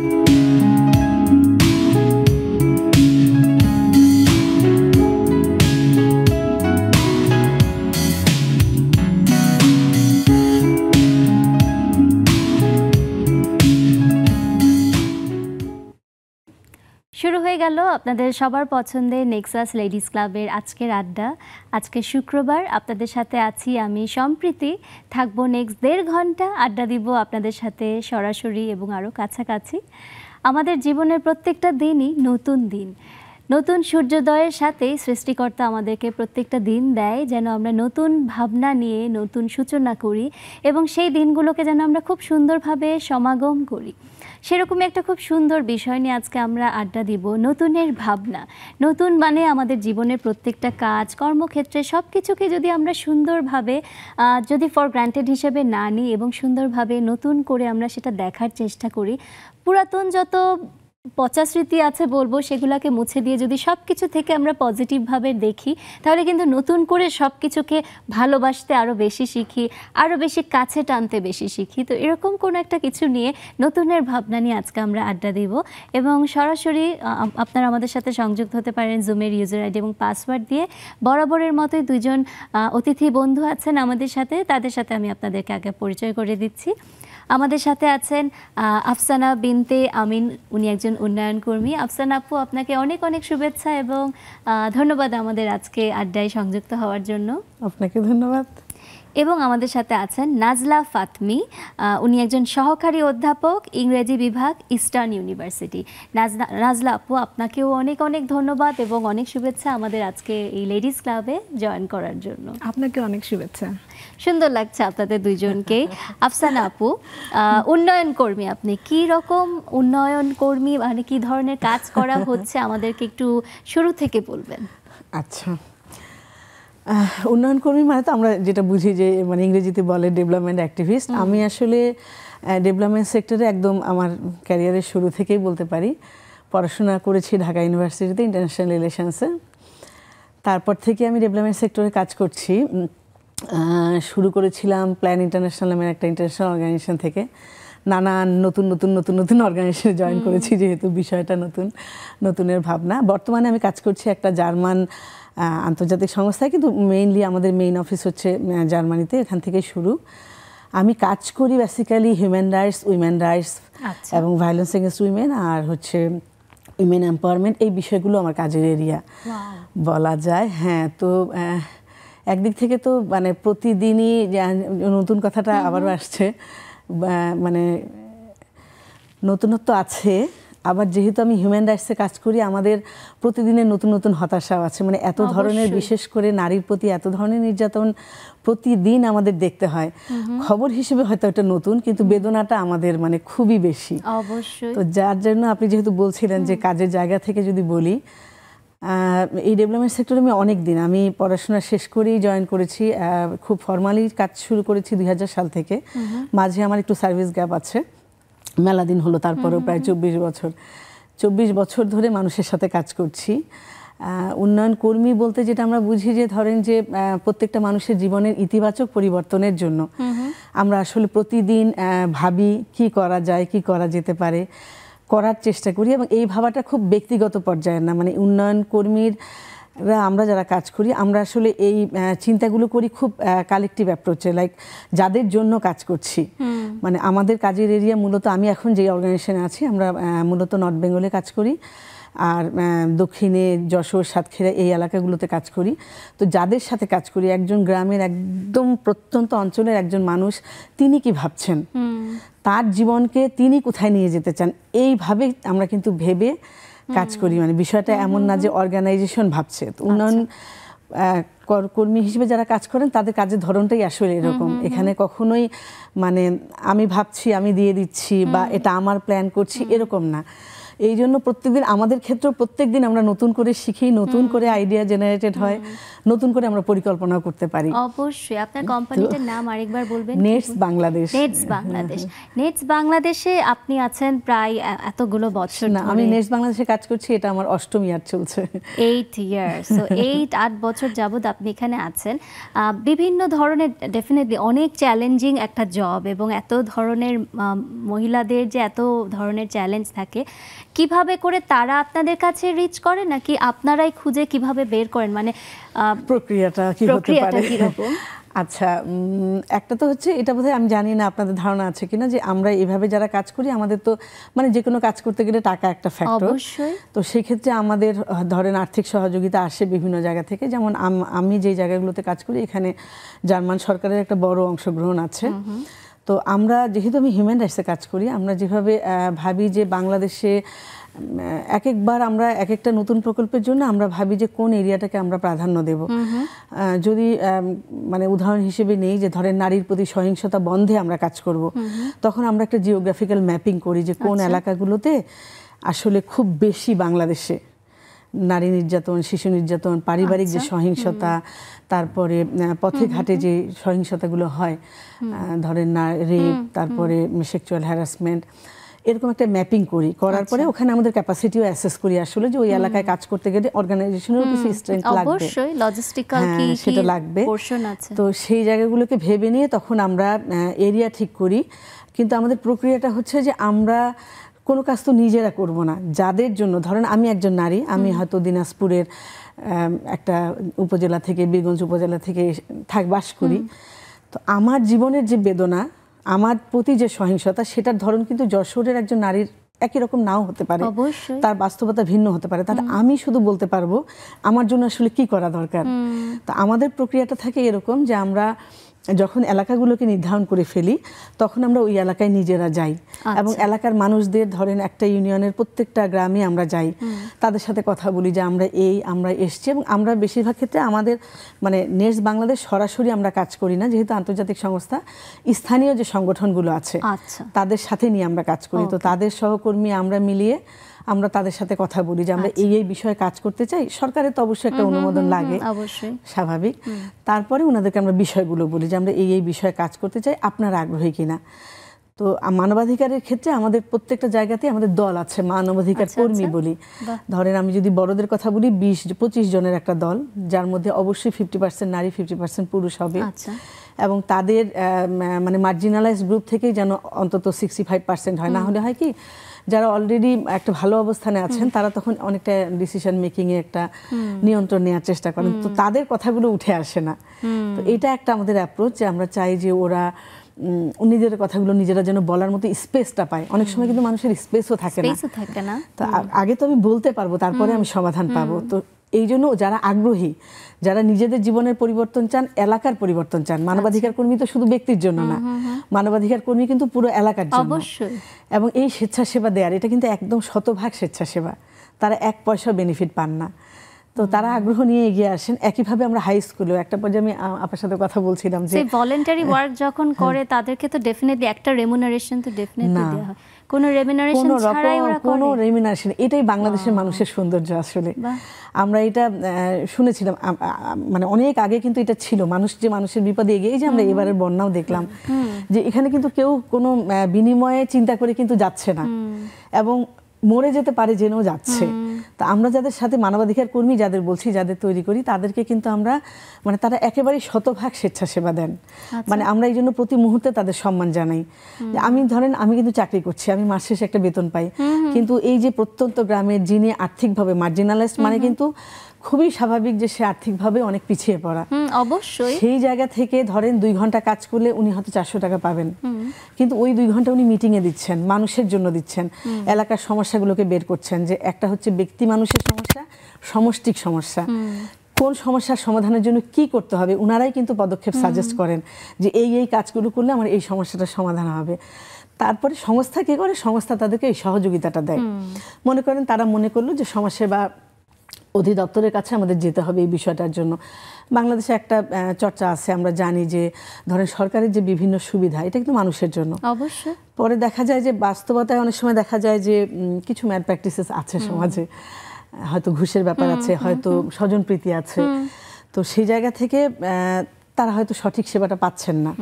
Thank you. আপনাদের সবার পছন্দের নেক্সাস লেডিস ক্লাবের আজকের আড্ডা আজকে শুক্রবার আপনাদের সাথে আছি আমি সম্প্রীতি থাকবো নেক্সট দেড় ঘন্টা আড্ডা দিব আপনাদের সাথে সরাসরি এবং আরও কাছাকাছি আমাদের জীবনের প্রত্যেকটা দিনই নতুন দিন নতুন সূর্যোদয়ের সাথেই সৃষ্টিকর্তা আমাদেরকে প্রত্যেকটা দিন দেয় যেন আমরা নতুন ভাবনা নিয়ে নতুন সূচনা করি এবং সেই দিনগুলোকে যেন আমরা খুব সুন্দরভাবে সমাগম করি সেরকমই একটা খুব সুন্দর বিষয় নিয়ে আজকে আমরা আড্ডা দিব নতুনের ভাবনা নতুন মানে আমাদের জীবনের প্রত্যেকটা কাজ কর্মক্ষেত্রে সব কিছুকে যদি আমরা সুন্দরভাবে যদি ফর গ্রান্টেড হিসেবে না নিই এবং সুন্দরভাবে নতুন করে আমরা সেটা দেখার চেষ্টা করি পুরাতন যত পচা স্মৃতি আছে বলবো সেগুলোকে মুছে দিয়ে যদি সব কিছু থেকে আমরা পজিটিভভাবে দেখি তাহলে কিন্তু নতুন করে সব কিছুকে ভালোবাসতে আরও বেশি শিখি আরও বেশি কাছে টানতে বেশি শিখি তো এরকম কোনো একটা কিছু নিয়ে নতুনের ভাবনা নিয়ে আজকে আমরা আড্ডা দিব এবং সরাসরি আপনারা আমাদের সাথে সংযুক্ত হতে পারেন জুমের ইউজার আইডি এবং পাসওয়ার্ড দিয়ে বরাবরের মতোই দুজন অতিথি বন্ধু আছেন আমাদের সাথে তাদের সাথে আমি আপনাদেরকে আগে পরিচয় করে দিচ্ছি আমাদের সাথে আছেন আফসানা বিনতে আমিন উনি একজন উন্নয়ন কর্মী আফসানা আপু আপনাকে অনেক অনেক শুভেচ্ছা এবং ধন্যবাদ আমাদের আজকে আড্ডায় সংযুক্ত হওয়ার জন্য আপনাকে ধন্যবাদ এবং আমাদের সাথে আছেন নাজলা ফাতমি উনি একজন সহকারী অধ্যাপক ইংরেজি বিভাগ ইস্টার্ন ইউনিভার্সিটি নাজলা নাজলা আপু আপনাকেও অনেক অনেক ধন্যবাদ এবং অনেক শুভেচ্ছা আমাদের আজকে এই লেডিস ক্লাবে জয়েন করার জন্য আপনাকে অনেক শুভেচ্ছা সুন্দর লাগছে আপনাদের দুইজনকে আফসানা আপু উন্নয়ন কর্মী আপনি কি রকম উন্নয়ন কর্মী মানে কি ধরনের কাজ করা হচ্ছে আমাদেরকে একটু শুরু থেকে বলবেন আচ্ছা উন্নয়ন কর্মী মানে তো আমরা যেটা বুঝি যে মানে ইংরেজিতে বলে ডেভেলপমেন্ট অ্যাক্টিভিস্ট আমি আসলে ডেভেলপমেন্ট সেক্টরে একদম আমার ক্যারিয়ারের শুরু থেকেই বলতে পারি পড়াশোনা করেছি ঢাকা ইউনিভার্সিটিতে ইন্টারন্যাশনাল রিলেশনসে তারপর থেকে আমি ডেভেলপমেন্ট সেক্টরে কাজ করছি শুরু করেছিলাম প্ল্যান ইন্টারন্যাশনাল নামের একটা ইন্টারন্যাশনাল অর্গানাইজেশন থেকে নানান নতুন নতুন নতুন নতুন অর্গানাইজেশনে জয়েন করেছি যেহেতু বিষয়টা নতুন নতুনের ভাবনা বর্তমানে আমি কাজ করছি একটা জার্মান আন্তর্জাতিক সংস্থা কিন্তু মেইনলি আমাদের মেইন অফিস হচ্ছে জার্মানিতে এখান থেকে শুরু আমি কাজ করি basically human rights women rights এবং ভায়োলেন্স এগেনস্ট উইমেন আর হচ্ছে উইমেন এম্পাওয়ারমেন্ট এই বিষয়গুলো আমার কাজের এরিয়া বলা যায় হ্যাঁ তো একদিক থেকে তো মানে প্রতিদিনই নতুন কথাটা আবারও আসছে মানে নতুনত্ব আছে আবার যেহেতু আমি হিউম্যান রাইটসে কাজ করি আমাদের প্রতিদিনের নতুন নতুন হতাশাও আছে মানে এত ধরনের বিশেষ করে নারীর প্রতি এত ধরনের নির্যাতন প্রতিদিন আমাদের দেখতে হয় খবর হিসেবে হয়তো এটা নতুন কিন্তু বেদনাটা আমাদের মানে খুবই বেশি অবশ্যই তো যার জন্য আপনি যেহেতু বলছিলেন যে কাজের জায়গা থেকে যদি বলি এই ডেভেলপমেন্ট সেক্টরে আমি অনেক দিন আমি পড়াশোনা শেষ করেই জয়েন করেছি খুব ফর্মালি কাজ শুরু করেছি দুই সাল থেকে মাঝে আমার একটু সার্ভিস গ্যাপ আছে মেলা দিন হলো তারপরেও প্রায় চব্বিশ বছর চব্বিশ বছর ধরে মানুষের সাথে কাজ করছি উন্নয়ন কর্মী বলতে যেটা আমরা বুঝি যে ধরেন যে প্রত্যেকটা মানুষের জীবনের ইতিবাচক পরিবর্তনের জন্য আমরা আসলে প্রতিদিন ভাবি কি করা যায় কি করা যেতে পারে করার চেষ্টা করি এবং এই ভাবাটা খুব ব্যক্তিগত পর্যায়ের না মানে উন্নয়ন কর্মীর আমরা যারা কাজ করি আমরা আসলে এই চিন্তাগুলো করি খুব কালেকটিভ অ্যাপ্রোচে লাইক যাদের জন্য কাজ করছি মানে আমাদের কাজের এরিয়া মূলত আমি এখন যে অর্গানাইজেশনে আছি আমরা মূলত নর্থ বেঙ্গলে কাজ করি আর দক্ষিণে যশোর সাতক্ষীরা এই এলাকাগুলোতে কাজ করি তো যাদের সাথে কাজ করি একজন গ্রামের একদম প্রত্যন্ত অঞ্চলের একজন মানুষ তিনি কি ভাবছেন তার জীবনকে তিনি কোথায় নিয়ে যেতে চান এইভাবে আমরা কিন্তু ভেবে কাজ করি মানে বিষয়টা এমন না যে অর্গানাইজেশন ভাবছে উন্নয়ন আচ্ছা। কর্মী হিসেবে যারা কাজ করেন তাদের কাজের ধরনটাই আসলে এরকম এখানে কখনোই মানে আমি ভাবছি আমি দিয়ে দিচ্ছি বা এটা আমার প্ল্যান করছি এরকম না এই জন্য প্রত্যেকদিন আমাদের ক্ষেত্রে প্রত্যেক দিন আমরা নতুন করে শিখি নতুন করে আইডিয়া জেনারেটেড হয় নতুন করে আমরা পরিকল্পনা করতে পারি অবশ্যই আপনার কোম্পানিটার নাম আরেকবার বলবেন নেটস বাংলাদেশ নেটস বাংলাদেশ নেটস বাংলাদেশে আপনি আছেন প্রায় এতগুলো বছর না আমি নেটস বাংলাদেশে কাজ করছি এটা আমার অষ্টম ইয়ার চলছে এইট ইয়ার সো এইট আট বছর যাবৎ আপনি এখানে আছেন বিভিন্ন ধরনের ডেফিনেটলি অনেক চ্যালেঞ্জিং একটা জব এবং এত ধরনের মহিলাদের যে এত ধরনের চ্যালেঞ্জ থাকে কিভাবে করে তারা আপনাদের কাছে রিচ করে নাকি আপনারাই খুঁজে কিভাবে বের করেন মানে প্রক্রিয়াটা কি হতে পারে আচ্ছা একটা তো হচ্ছে এটা বোধহয় আমি জানি না আপনাদের ধারণা আছে কিনা যে আমরা এভাবে যারা কাজ করি আমাদের তো মানে যে কোনো কাজ করতে গেলে টাকা একটা ফ্যাক্টর তো সেক্ষেত্রে আমাদের ধরেন আর্থিক সহযোগিতা আসে বিভিন্ন জায়গা থেকে যেমন আমি যে জায়গাগুলোতে কাজ করি এখানে জার্মান সরকারের একটা বড় অংশগ্রহণ আছে তো আমরা যেহেতু আমি হিউম্যান রাইটসে কাজ করি আমরা যেভাবে ভাবি যে বাংলাদেশে এক একবার আমরা এক একটা নতুন প্রকল্পের জন্য আমরা ভাবি যে কোন এরিয়াটাকে আমরা প্রাধান্য দেব যদি মানে উদাহরণ হিসেবে নেই যে ধরেন নারীর প্রতি সহিংসতা বন্ধে আমরা কাজ করব তখন আমরা একটা জিওগ্রাফিক্যাল ম্যাপিং করি যে কোন আচ্ছা। এলাকাগুলোতে আসলে খুব বেশি বাংলাদেশে নারী নির্যাতন শিশু নির্যাতন পারিবারিক যে আচ্ছা। সহিংসতা তারপরে পথে ঘাটে যে সহিংসতাগুলো হয় ধরেন না রেপ তারপরে সেক্সুয়াল হ্যারাসমেন্ট এরকম একটা ম্যাপিং করি করার আচ্ছা। পরে ওখানে আমাদের ক্যাপাসিটিও অ্যাসেস করি আসলে যে ওই এলাকায় কাজ করতে গেলে অর্গানাইজেশনেরও কিছু স্ট্রেংথ লাগবে অবশ্যই লজিস্টিক্যাল কি সেটা লাগবে তো সেই জায়গাগুলোকে ভেবে নিয়ে তখন আমরা এরিয়া ঠিক করি কিন্তু আমাদের প্রক্রিয়াটা হচ্ছে যে আমরা কোনো কাজ তো নিজেরা করব না যাদের জন্য ধরেন আমি একজন নারী আমি হয়তো দিনাজপুরের একটা উপজেলা থেকে বীরগঞ্জ উপজেলা থেকে থাক বাস করি তো আমার জীবনের যে বেদনা আমার প্রতি যে সহিংসতা সেটার ধরন কিন্তু যশোরের একজন নারীর একই রকম নাও হতে পারে তার বাস্তবতা ভিন্ন হতে পারে তাহলে আমি শুধু বলতে পারবো আমার জন্য আসলে কি করা দরকার তো আমাদের প্রক্রিয়াটা থাকে এরকম যে আমরা যখন এলাকাগুলোকে নির্ধারণ করে ফেলি তখন আমরা ওই এলাকায় নিজেরা যাই আচ্ছা। এবং এলাকার মানুষদের ধরেন একটা ইউনিয়নের প্রত্যেকটা গ্রামে আমরা যাই তাদের সাথে কথা বলি যে আমরা এই আমরা এসছি এবং আমরা বেশিরভাগ ক্ষেত্রে আমাদের মানে নেক্সট বাংলাদেশ সরাসরি আমরা কাজ করি না যেহেতু আন্তর্জাতিক সংস্থা স্থানীয় যে সংগঠনগুলো আছে আচ্ছা। তাদের সাথে নিয়ে আমরা কাজ করি তো তাদের সহকর্মী আমরা মিলিয়ে আমরা তাদের সাথে কথা বলি যে আমরা আচ্ছা। এই এই বিষয়ে কাজ করতে চাই সরকারের তো অবশ্যই একটা অনুমোদন লাগে অবশ্যই স্বাভাবিক তারপরে ওনাদেরকে আমরা বিষয়গুলো বলি যে আমরা এই এই বিষয়ে কাজ করতে চাই আপনার আগ্রহী কিনা তো মানবাধিকারের ক্ষেত্রে আমাদের প্রত্যেকটা জায়গাতে আমাদের দল আছে মানবাধিকার আচ্ছা, কর্মী আচ্ছা। বলি ধরেন আমি যদি বড়দের কথা বলি বিশ পঁচিশ জনের একটা দল যার মধ্যে অবশ্যই ফিফটি পার্সেন্ট নারী ফিফটি পার্সেন্ট পুরুষ হবে এবং তাদের মানে মার্জিনালাইজ গ্রুপ থেকেই যেন অন্তত সিক্সটি ফাইভ পার্সেন্ট হয় না হলে হয় কি যারা অলরেডি একটা ভালো অবস্থানে আছেন তারা তখন অনেকটা ডিসিশন মেকিংয়ে একটা নিয়ন্ত্রণ নেওয়ার চেষ্টা করেন তো তাদের কথাগুলো উঠে আসে না তো এটা একটা আমাদের অ্যাপ্রোচ যে আমরা চাই যে ওরা নিজের কথাগুলো নিজেরা যেন বলার মতো স্পেসটা পায় অনেক সময় কিন্তু মানুষের স্পেসও থাকে না তো আগে তো আমি বলতে পারবো তারপরে আমি সমাধান পাবো তো এই জন্য যারা আগ্রহী যারা নিজেদের জীবনের পরিবর্তন চান এলাকার পরিবর্তন চান মানবাধিকার আচ্ছা। কর্মী তো শুধু ব্যক্তির জন্য না মানবাধিকার কর্মী কিন্তু পুরো এলাকার জন্য অবশ্যই এবং এই স্বেচ্ছাসেবা দেয়ার এটা কিন্তু একদম শতভাগ স্বেচ্ছাসেবা তারা এক পয়সা বেনিফিট পান না তো তারা আগ্রহ নিয়ে এগিয়ে আসেন একইভাবে আমরা হাই স্কুলেও একটা পর্যায়ে আমি আপনার সাথে কথা বলছিলাম যে ভলেন্টারি ওয়ার্ক যখন করে হ্যাঁ। তাদেরকে তো ডেফিনেটলি একটা রেমুনারেশন তো ডেফিনেটলি দেওয়া হয় কোনো রেমিনারেশন ছাড়াই ওরা কোনো রেমিনারেশন এটাই বাংলাদেশের মানুষের সৌন্দর্য আসলে আমরা এটা শুনেছিলাম মানে অনেক আগে কিন্তু এটা ছিল মানুষ যে মানুষের বিপদে এগিয়ে যে আমরা এবারের বন্যাও দেখলাম যে এখানে কিন্তু কেউ কোনো বিনিময়ে চিন্তা করে কিন্তু যাচ্ছে না এবং মরে যেতে পারে জেনেও যাচ্ছে তা আমরা যাদের সাথে মানবাধিকার কর্মী যাদের বলছি যাদের তৈরি করি তাদেরকে কিন্তু আমরা মানে তারা একেবারেই শতভাগ স্বেচ্ছাসেবা দেন আচ্ছা। মানে আমরা এই জন্য প্রতি মুহূর্তে তাদের সম্মান জানাই আমি ধরেন আমি কিন্তু চাকরি করছি আমি মাস শেষে একটা বেতন পাই কিন্তু এই যে প্রত্যন্ত গ্রামের যিনি আর্থিকভাবে মার্জিনালাইজ মানে কিন্তু খুবই স্বাভাবিক যে সে আর্থিকভাবে অনেক পিছিয়ে পড়া অবশ্যই সেই জায়গা থেকে ধরেন দুই ঘন্টা কাজ করলে উনি হয়তো চারশো টাকা পাবেন কিন্তু ওই দুই ঘন্টা উনি মিটিংয়ে দিচ্ছেন মানুষের জন্য দিচ্ছেন এলাকার সমস্যাগুলোকে বের করছেন যে একটা হচ্ছে ব্যক্তি মানুষের সমস্যা সমষ্টিক সমস্যা কোন সমস্যার সমাধানের জন্য কি করতে হবে উনারাই কিন্তু পদক্ষেপ সাজেস্ট করেন যে এই এই কাজগুলো করলে আমার এই সমস্যাটার সমাধান হবে তারপরে সংস্থা কি করে সংস্থা তাদেরকে এই সহযোগিতাটা দেয় মনে করেন তারা মনে করলো যে সমাজসেবা অধিদপ্তরের কাছে আমাদের যেতে হবে এই বিষয়টার জন্য বাংলাদেশে একটা চর্চা আছে আমরা জানি যে ধরেন সরকারের যে বিভিন্ন সুবিধা এটা কিন্তু মানুষের জন্য অবশ্যই পরে দেখা যায় যে বাস্তবতায় অনেক সময় দেখা যায় যে কিছু ম্যাড প্র্যাকটিসেস আছে সমাজে হয়তো ঘুষের ব্যাপার আছে হয়তো স্বজনপ্রীতি আছে তো সেই জায়গা থেকে তারা হয়তো সঠিক সেবাটা পাচ্ছেন না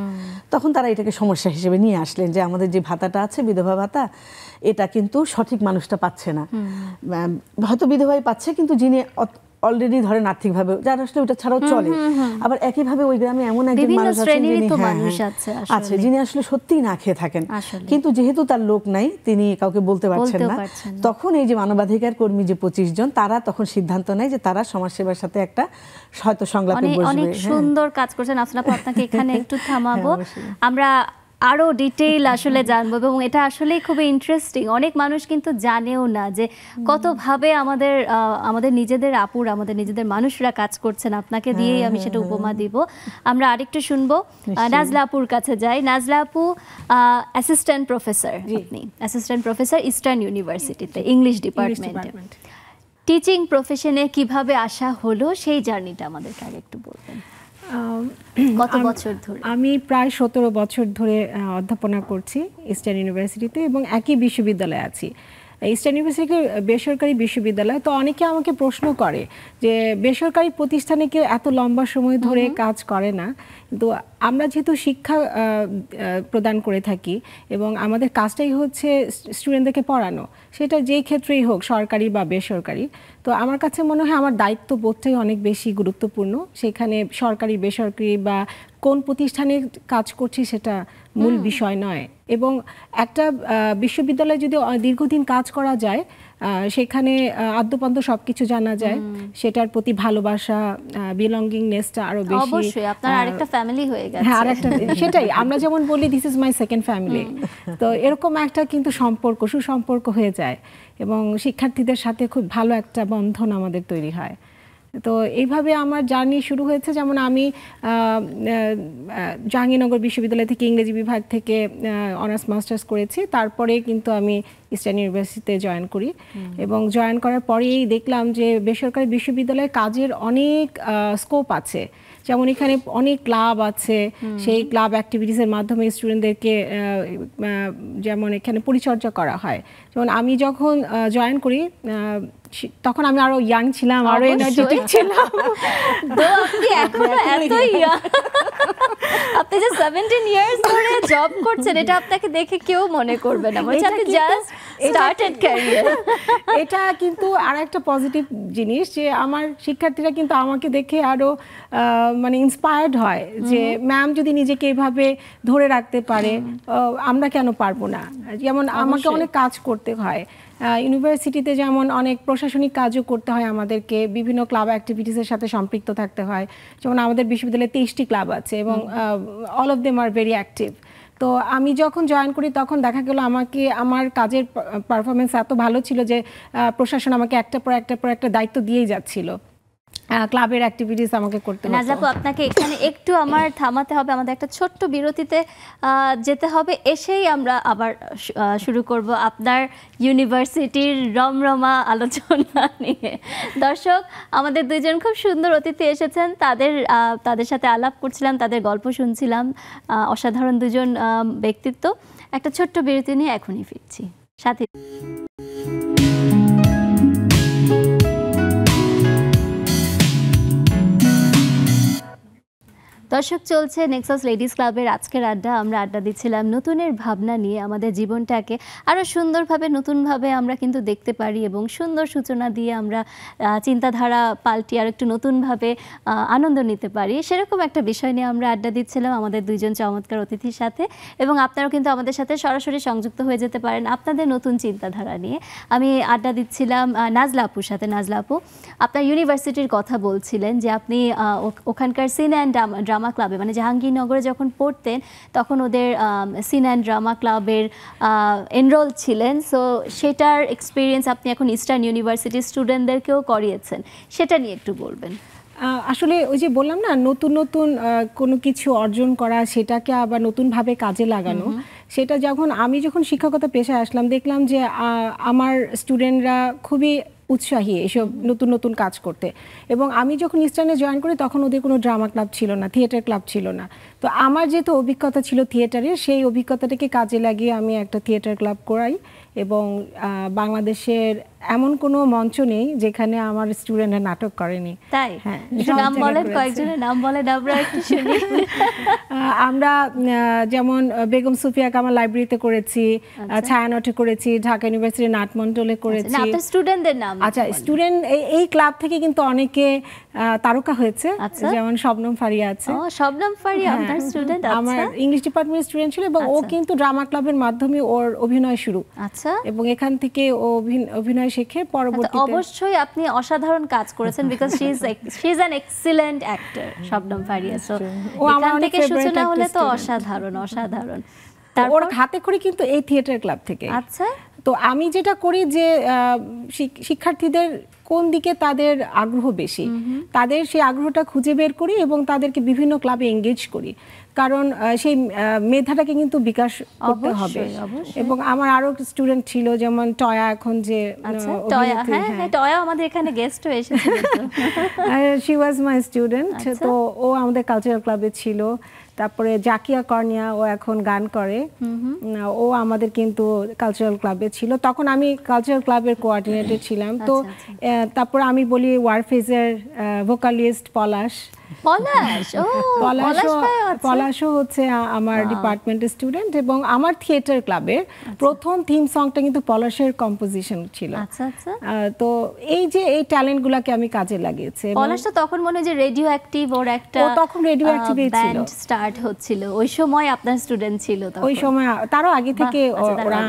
তখন তারা এটাকে সমস্যা হিসেবে নিয়ে আসলেন যে আমাদের যে ভাতাটা আছে বিধবা ভাতা এটা কিন্তু সঠিক মানুষটা পাচ্ছে না হয়তো বিধবাই পাচ্ছে কিন্তু যিনি অলরেডি ধরেন আর্থিকভাবে যার আসলে ওটা ছাড়াও চলে আবার একইভাবে ওই গ্রামে এমন একজন মানুষ হ্যাঁ, হ্যাঁ, আছে যিনি আছে যিনি আসলে সত্যিই না খেয়ে থাকেন কিন্তু যেহেতু তার লোক নাই তিনি কাউকে বলতে পারছেন না তখন এই যে মানবাধিকার কর্মী যে পঁচিশ জন তারা তখন সিদ্ধান্ত নেয় যে তারা সমাজসেবার সাথে একটা হয়তো সংলাপে বসবে অনেক হ্যাঁ। সুন্দর কাজ করছেন আপনাকে আপনাকে এখানে একটু থামাবো আমরা আরও ডিটেইল আসলে জানবো এবং এটা আসলেই খুবই ইন্টারেস্টিং অনেক মানুষ কিন্তু জানেও না যে কতভাবে আমাদের আমাদের নিজেদের আপুর আমাদের নিজেদের মানুষরা কাজ করছেন আপনাকে দিয়েই আমি সেটা উপমা দিব আমরা আরেকটু শুনবো নাজলা আপুর কাছে যাই নাজলা আপু অ্যাসিস্ট্যান্ট প্রফেসর আপনি অ্যাসিস্ট্যান্ট প্রফেসর ইস্টার্ন ইউনিভার্সিটিতে ইংলিশ ডিপার্টমেন্টে টিচিং প্রফেশনে কিভাবে আসা হলো সেই জার্নিটা আমাদেরকে আরেকটু একটু বলবেন কত বছর ধরে আমি প্রায় সতেরো বছর ধরে অধ্যাপনা করছি ইস্টার্ন ইউনিভার্সিটিতে এবং একই বিশ্ববিদ্যালয়ে আছি ইস্টার্ন ইউনিভার্সিটি বেসরকারি বিশ্ববিদ্যালয় তো অনেকে আমাকে প্রশ্ন করে যে বেসরকারি প্রতিষ্ঠানে কেউ এত লম্বা সময় ধরে কাজ করে না কিন্তু আমরা যেহেতু শিক্ষা প্রদান করে থাকি এবং আমাদের কাজটাই হচ্ছে স্টুডেন্টদেরকে পড়ানো সেটা যেই ক্ষেত্রেই হোক সরকারি বা বেসরকারি তো আমার কাছে মনে হয় আমার দায়িত্ব বোধটাই অনেক বেশি গুরুত্বপূর্ণ সেখানে সরকারি বেসরকারি বা কোন প্রতিষ্ঠানে কাজ করছি সেটা মূল বিষয় নয় এবং একটা বিশ্ববিদ্যালয়ে যদি দীর্ঘদিন কাজ করা যায় সেখানে আদ্যপান্ত সবকিছু জানা যায় সেটার প্রতি ভালোবাসা বিলঙ্গিংনেসটা আরো বেশি অবশ্যই আপনার আরেকটা ফ্যামিলি হয়ে গেছে হ্যাঁ আরেকটা সেটাই আমরা যেমন বলি this is my second family তো এরকম একটা কিন্তু সম্পর্ক সুসম্পর্ক হয়ে যায় এবং শিক্ষার্থীদের সাথে খুব ভালো একটা বন্ধন আমাদের তৈরি হয় তো এইভাবে আমার জার্নি শুরু হয়েছে যেমন আমি জাহাঙ্গীরনগর বিশ্ববিদ্যালয় থেকে ইংরেজি বিভাগ থেকে অনার্স মাস্টার্স করেছি তারপরে কিন্তু আমি ইস্টার্ন ইউনিভার্সিটিতে জয়েন করি এবং জয়েন করার পরেই দেখলাম যে বেসরকারি বিশ্ববিদ্যালয়ে কাজের অনেক স্কোপ আছে যেমন এখানে অনেক ক্লাব আছে সেই ক্লাব অ্যাক্টিভিটিসের মাধ্যমে স্টুডেন্টদেরকে যেমন এখানে পরিচর্যা করা হয় যেমন আমি যখন জয়েন করি তখন আমি আরো ইয়াং ছিলাম আরো এনার্জেটিক ছিলাম আপনি এখনো এত ইয়াং আপনি যে 17 ইয়ার্স ধরে জব করছেন এটা আপনাকে দেখে কেউ মনে করবে না মানে আপনি জাস্ট স্টার্টেড ক্যারিয়ার এটা কিন্তু আর একটা পজিটিভ জিনিস যে আমার শিক্ষার্থীরা কিন্তু আমাকে দেখে আরো মানে ইন্সপায়ার্ড হয় যে ম্যাম যদি নিজেকে এভাবে ধরে রাখতে পারে আমরা কেন পারবো না যেমন আমাকে অনেক কাজ করতে করতে হয় ইউনিভার্সিটিতে যেমন অনেক প্রশাসনিক কাজও করতে হয় আমাদেরকে বিভিন্ন ক্লাব অ্যাক্টিভিটিসের সাথে সম্পৃক্ত থাকতে হয় যেমন আমাদের বিশ্ববিদ্যালয়ে তেইশটি ক্লাব আছে এবং all of them are very active তো আমি যখন জয়েন করি তখন দেখা গেল আমাকে আমার কাজের পারফরমেন্স এত ভালো ছিল যে প্রশাসন আমাকে একটা পর একটা পর একটা দায়িত্ব দিয়েই যাচ্ছিল ক্লাবের অ্যাক্টিভিটিস আমাকে করতে হবে নাজাপু আপনাকে এখানে একটু আমার থামাতে হবে আমাদের একটা ছোট্ট বিরতিতে যেতে হবে এসেই আমরা আবার শুরু করব আপনার ইউনিভার্সিটির রমরমা আলোচনা নিয়ে দর্শক আমাদের দুজন খুব সুন্দর অতিথি এসেছেন তাদের তাদের সাথে আলাপ করছিলাম তাদের গল্প শুনছিলাম অসাধারণ দুজন ব্যক্তিত্ব একটা ছোট্ট বিরতি নিয়ে এখনই ফিরছি সাথে দর্শক চলছে নেক্সাস লেডিস ক্লাবের আজকের আড্ডা আমরা আড্ডা দিচ্ছিলাম নতুনের ভাবনা নিয়ে আমাদের জীবনটাকে আরও সুন্দরভাবে নতুনভাবে আমরা কিন্তু দেখতে পারি এবং সুন্দর সূচনা দিয়ে আমরা চিন্তাধারা পাল্টি আর একটু নতুনভাবে আনন্দ নিতে পারি সেরকম একটা বিষয় নিয়ে আমরা আড্ডা দিচ্ছিলাম আমাদের দুইজন চমৎকার অতিথির সাথে এবং আপনারাও কিন্তু আমাদের সাথে সরাসরি সংযুক্ত হয়ে যেতে পারেন আপনাদের নতুন চিন্তাধারা নিয়ে আমি আড্ডা দিচ্ছিলাম নাজলা আপুর সাথে নাজলা আপু আপনার ইউনিভার্সিটির কথা বলছিলেন যে আপনি ওখানকার সিন অ্যান্ড ড্রামা ড্রামা ক্লাবে মানে জাহাঙ্গীরনগরে যখন পড়তেন তখন ওদের সিন অ্যান্ড ড্রামা ক্লাবের এনরোল ছিলেন সো সেটার এক্সপিরিয়েন্স আপনি এখন ইস্টার্ন ইউনিভার্সিটির স্টুডেন্টদেরকেও করিয়েছেন সেটা নিয়ে একটু বলবেন আসলে ওই যে বললাম না নতুন নতুন কোনো কিছু অর্জন করা সেটাকে আবার নতুনভাবে কাজে লাগানো সেটা যখন আমি যখন শিক্ষকতা পেশায় আসলাম দেখলাম যে আমার স্টুডেন্টরা খুবই উৎসাহী এসব নতুন নতুন কাজ করতে এবং আমি যখন ইস্টার্নে জয়েন করি তখন ওদের কোনো ড্রামা ক্লাব ছিল না থিয়েটার ক্লাব ছিল না তো আমার যেহেতু অভিজ্ঞতা ছিল থিয়েটারের সেই অভিজ্ঞতাটাকে কাজে লাগিয়ে আমি একটা থিয়েটার ক্লাব করাই এবং বাংলাদেশের এমন কোন মঞ্চ নেই যেখানে আমার স্টুডেন্ট নাটক করেনি তাই হ্যাঁ নাম বলেন কয়েকজনের নাম বলেন আমরা একটু শুনি আমরা যেমন বেগম সুফিয়া কামাল লাইব্রেরিতে করেছি আচ্ছা। ছায়ানটে করেছি ঢাকা ইউনিভার্সিটি নাটমন্ডলে আচ্ছা, করেছি আপনার স্টুডেন্টদের নাম আচ্ছা স্টুডেন্ট এই ক্লাব থেকে কিন্তু অনেকে তারকা হয়েছে আচ্ছা। যেমন শবনম ফারিয়া আছে ও শবনম ফারিয়া হ্যাঁ। আপনার স্টুডেন্ট আমার ইংলিশ ডিপার্টমেন্টের স্টুডেন্ট ছিল এবং ও কিন্তু ড্রামা ক্লাবের মাধ্যমে ওর অভিনয় শুরু আচ্ছা এবং এখান থেকে ও অভিনয় অভিনয় শিখে আচ্ছা, পরবর্তীতে অবশ্যই আপনি অসাধারণ কাজ করেছেন because she is she is an excellent actor Shabnam Faria so আচ্ছা। ও এখান থেকে সূচনা হলে তো অসাধারণ অসাধারণ তারপর হাতে করে কিন্তু এই থিয়েটার ক্লাব থেকে আচ্ছা তো আমি যেটা করি যে শিক্ষার্থীদের কোন দিকে তাদের আগ্রহ বেশি তাদের সেই আগ্রহটা খুঁজে বের করি এবং তাদেরকে বিভিন্ন ক্লাবে এঙ্গেজ করি কারণ সেই মেধাটাকে কিন্তু বিকাশ করতে হবে এবং আমার আরো স্টুডেন্ট ছিল যেমন টয়া এখন যে আচ্ছা, টয়া হ্যাঁ, হ্যাঁ।, হ্যাঁ টয়া আমাদের এখানে গেস্ট হয়ে শি ওয়াজ মাই স্টুডেন্ট তো ও আমাদের কালচারাল ক্লাবে ছিল তারপরে জাকিয়া কর্নিয়া ও এখন গান করে ও আমাদের কিন্তু কালচারাল ক্লাবে ছিল তখন আমি কালচারাল ক্লাবের কোঅর্ডিনেটর ছিলাম তো আচ্ছা, আচ্ছা। তারপরে আমি বলি ওয়ারফেজের ভোকালিস্ট পলাশ পলাশ ও পলাশও হচ্ছে আমার ডিপার্টমেন্টের স্টুডেন্ট এবং আমার থিয়েটার ক্লাবের আচ্ছা। প্রথম থিম সংটা কিন্তু পলাশের কম্পোজিশন ছিল আচ্ছা, আচ্ছা। তো এই যে এই ট্যালেন্টগুলোকে আমি কাজে লাগিয়েছি তখন মনে যে রেডিও অ্যাক্টিভ ওর একটা তখন রেডিও ছিল স্টার্ট হচ্ছিল ওই সময় আপনার স্টুডেন্ট ছিল ওই সময় তারও আগে থেকে ওরা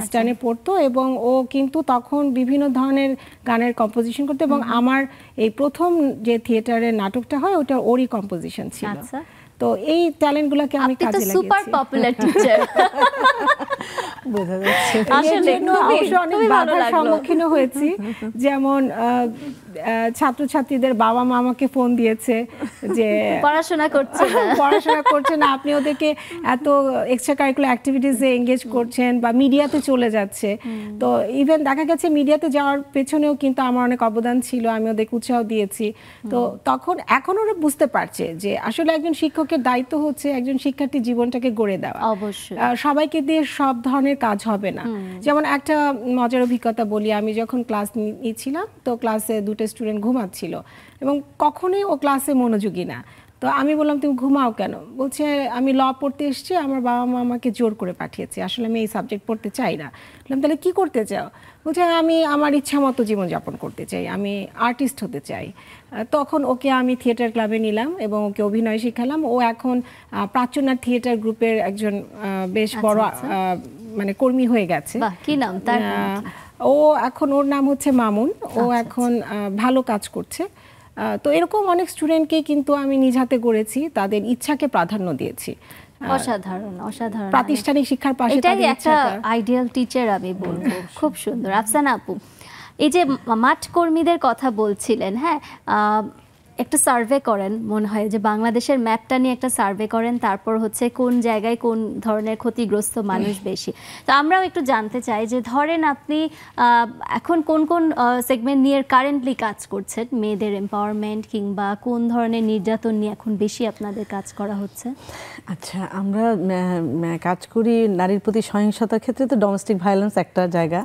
ইস্টার্নে পড়তো এবং ও কিন্তু তখন বিভিন্ন ধরনের গানের কম্পোজিশন করতো এবং আমার এই প্রথম যে থিয়েটারের নাটকটা হয় নয় ওটা ওরই কম্পোজিশন ছিল আচ্ছা তো এই ট্যালেন্টগুলোকে আমি কাজে লাগিয়েছি সুপার পপুলার টিচার সম্মুখীন হয়েছি যেমন ছাত্রছাত্রীদের বাবা মা আমাকে ফোন দিয়েছে যে পড়াশোনা করছে পড়াশোনা করছে না আপনি ওদেরকে এত এক্সট্রা কারিকুলার অ্যাক্টিভিটিসে এঙ্গেজ করছেন বা মিডিয়াতে চলে যাচ্ছে তো ইভেন দেখা গেছে মিডিয়াতে যাওয়ার পেছনেও কিন্তু আমার অনেক অবদান ছিল আমি ওদেরকে উৎসাহ দিয়েছি তো তখন এখন ওরা বুঝতে পারছে যে আসলে একজন শিক্ষক শিক্ষকের দায়িত্ব হচ্ছে একজন শিক্ষার্থী জীবনটাকে গড়ে দেওয়া অবশ্যই সবাইকে দিয়ে সব ধরনের কাজ হবে না যেমন একটা মজার অভিজ্ঞতা বলি আমি যখন ক্লাস নিয়েছিলাম তো ক্লাসে দুটো স্টুডেন্ট ঘুমাচ্ছিল এবং কখনোই ও ক্লাসে মনোযোগী না তো আমি বললাম তুমি ঘুমাও কেন বলছে আমি ল পড়তে এসছি আমার বাবা মা আমাকে জোর করে পাঠিয়েছে আসলে আমি এই সাবজেক্ট পড়তে চাই না বললাম তাহলে কী করতে চাও বলছে আমি আমার ইচ্ছা মতো জীবনযাপন করতে চাই আমি আর্টিস্ট হতে চাই তখন ওকে আমি থিয়েটার ক্লাবে নিলাম এবং ওকে অভিনয় শিখালাম ও এখন প্রাচ্যনাথ থিয়েটার গ্রুপের একজন বেশ আচ্ছা, বড় আচ্ছা। মানে কর্মী হয়ে গেছে কি নাম তার ও এখন ওর নাম হচ্ছে মামুন ও আচ্ছা, এখন ভালো কাজ করছে তো এরকম অনেক স্টুডেন্টকে কিন্তু আমি নিজ হাতে গড়েছি তাদের ইচ্ছাকে প্রাধান্য দিয়েছি অসাধারণ অসাধারণ প্রাতিষ্ঠানিক শিক্ষার পাশে এটাই একটা আইডিয়াল টিচার আমি বলবো খুব সুন্দর আফসানা আপু এই যে মাঠ কর্মীদের কথা বলছিলেন হ্যাঁ একটা সার্ভে করেন মনে হয় যে বাংলাদেশের ম্যাপটা নিয়ে একটা সার্ভে করেন তারপর হচ্ছে কোন জায়গায় কোন ধরনের ক্ষতিগ্রস্ত মানুষ বেশি তো আমরাও একটু জানতে চাই যে ধরেন আপনি এখন কোন কোন সেগমেন্ট নিয়ে কারেন্টলি কাজ করছেন মেয়েদের এম্পাওয়ারমেন্ট কিংবা কোন ধরনের নির্যাতন নিয়ে এখন বেশি আপনাদের কাজ করা হচ্ছে আচ্ছা আমরা কাজ করি নারীর প্রতি সহিংসতার ক্ষেত্রে তো ডোমেস্টিক ভায়োলেন্স একটা জায়গা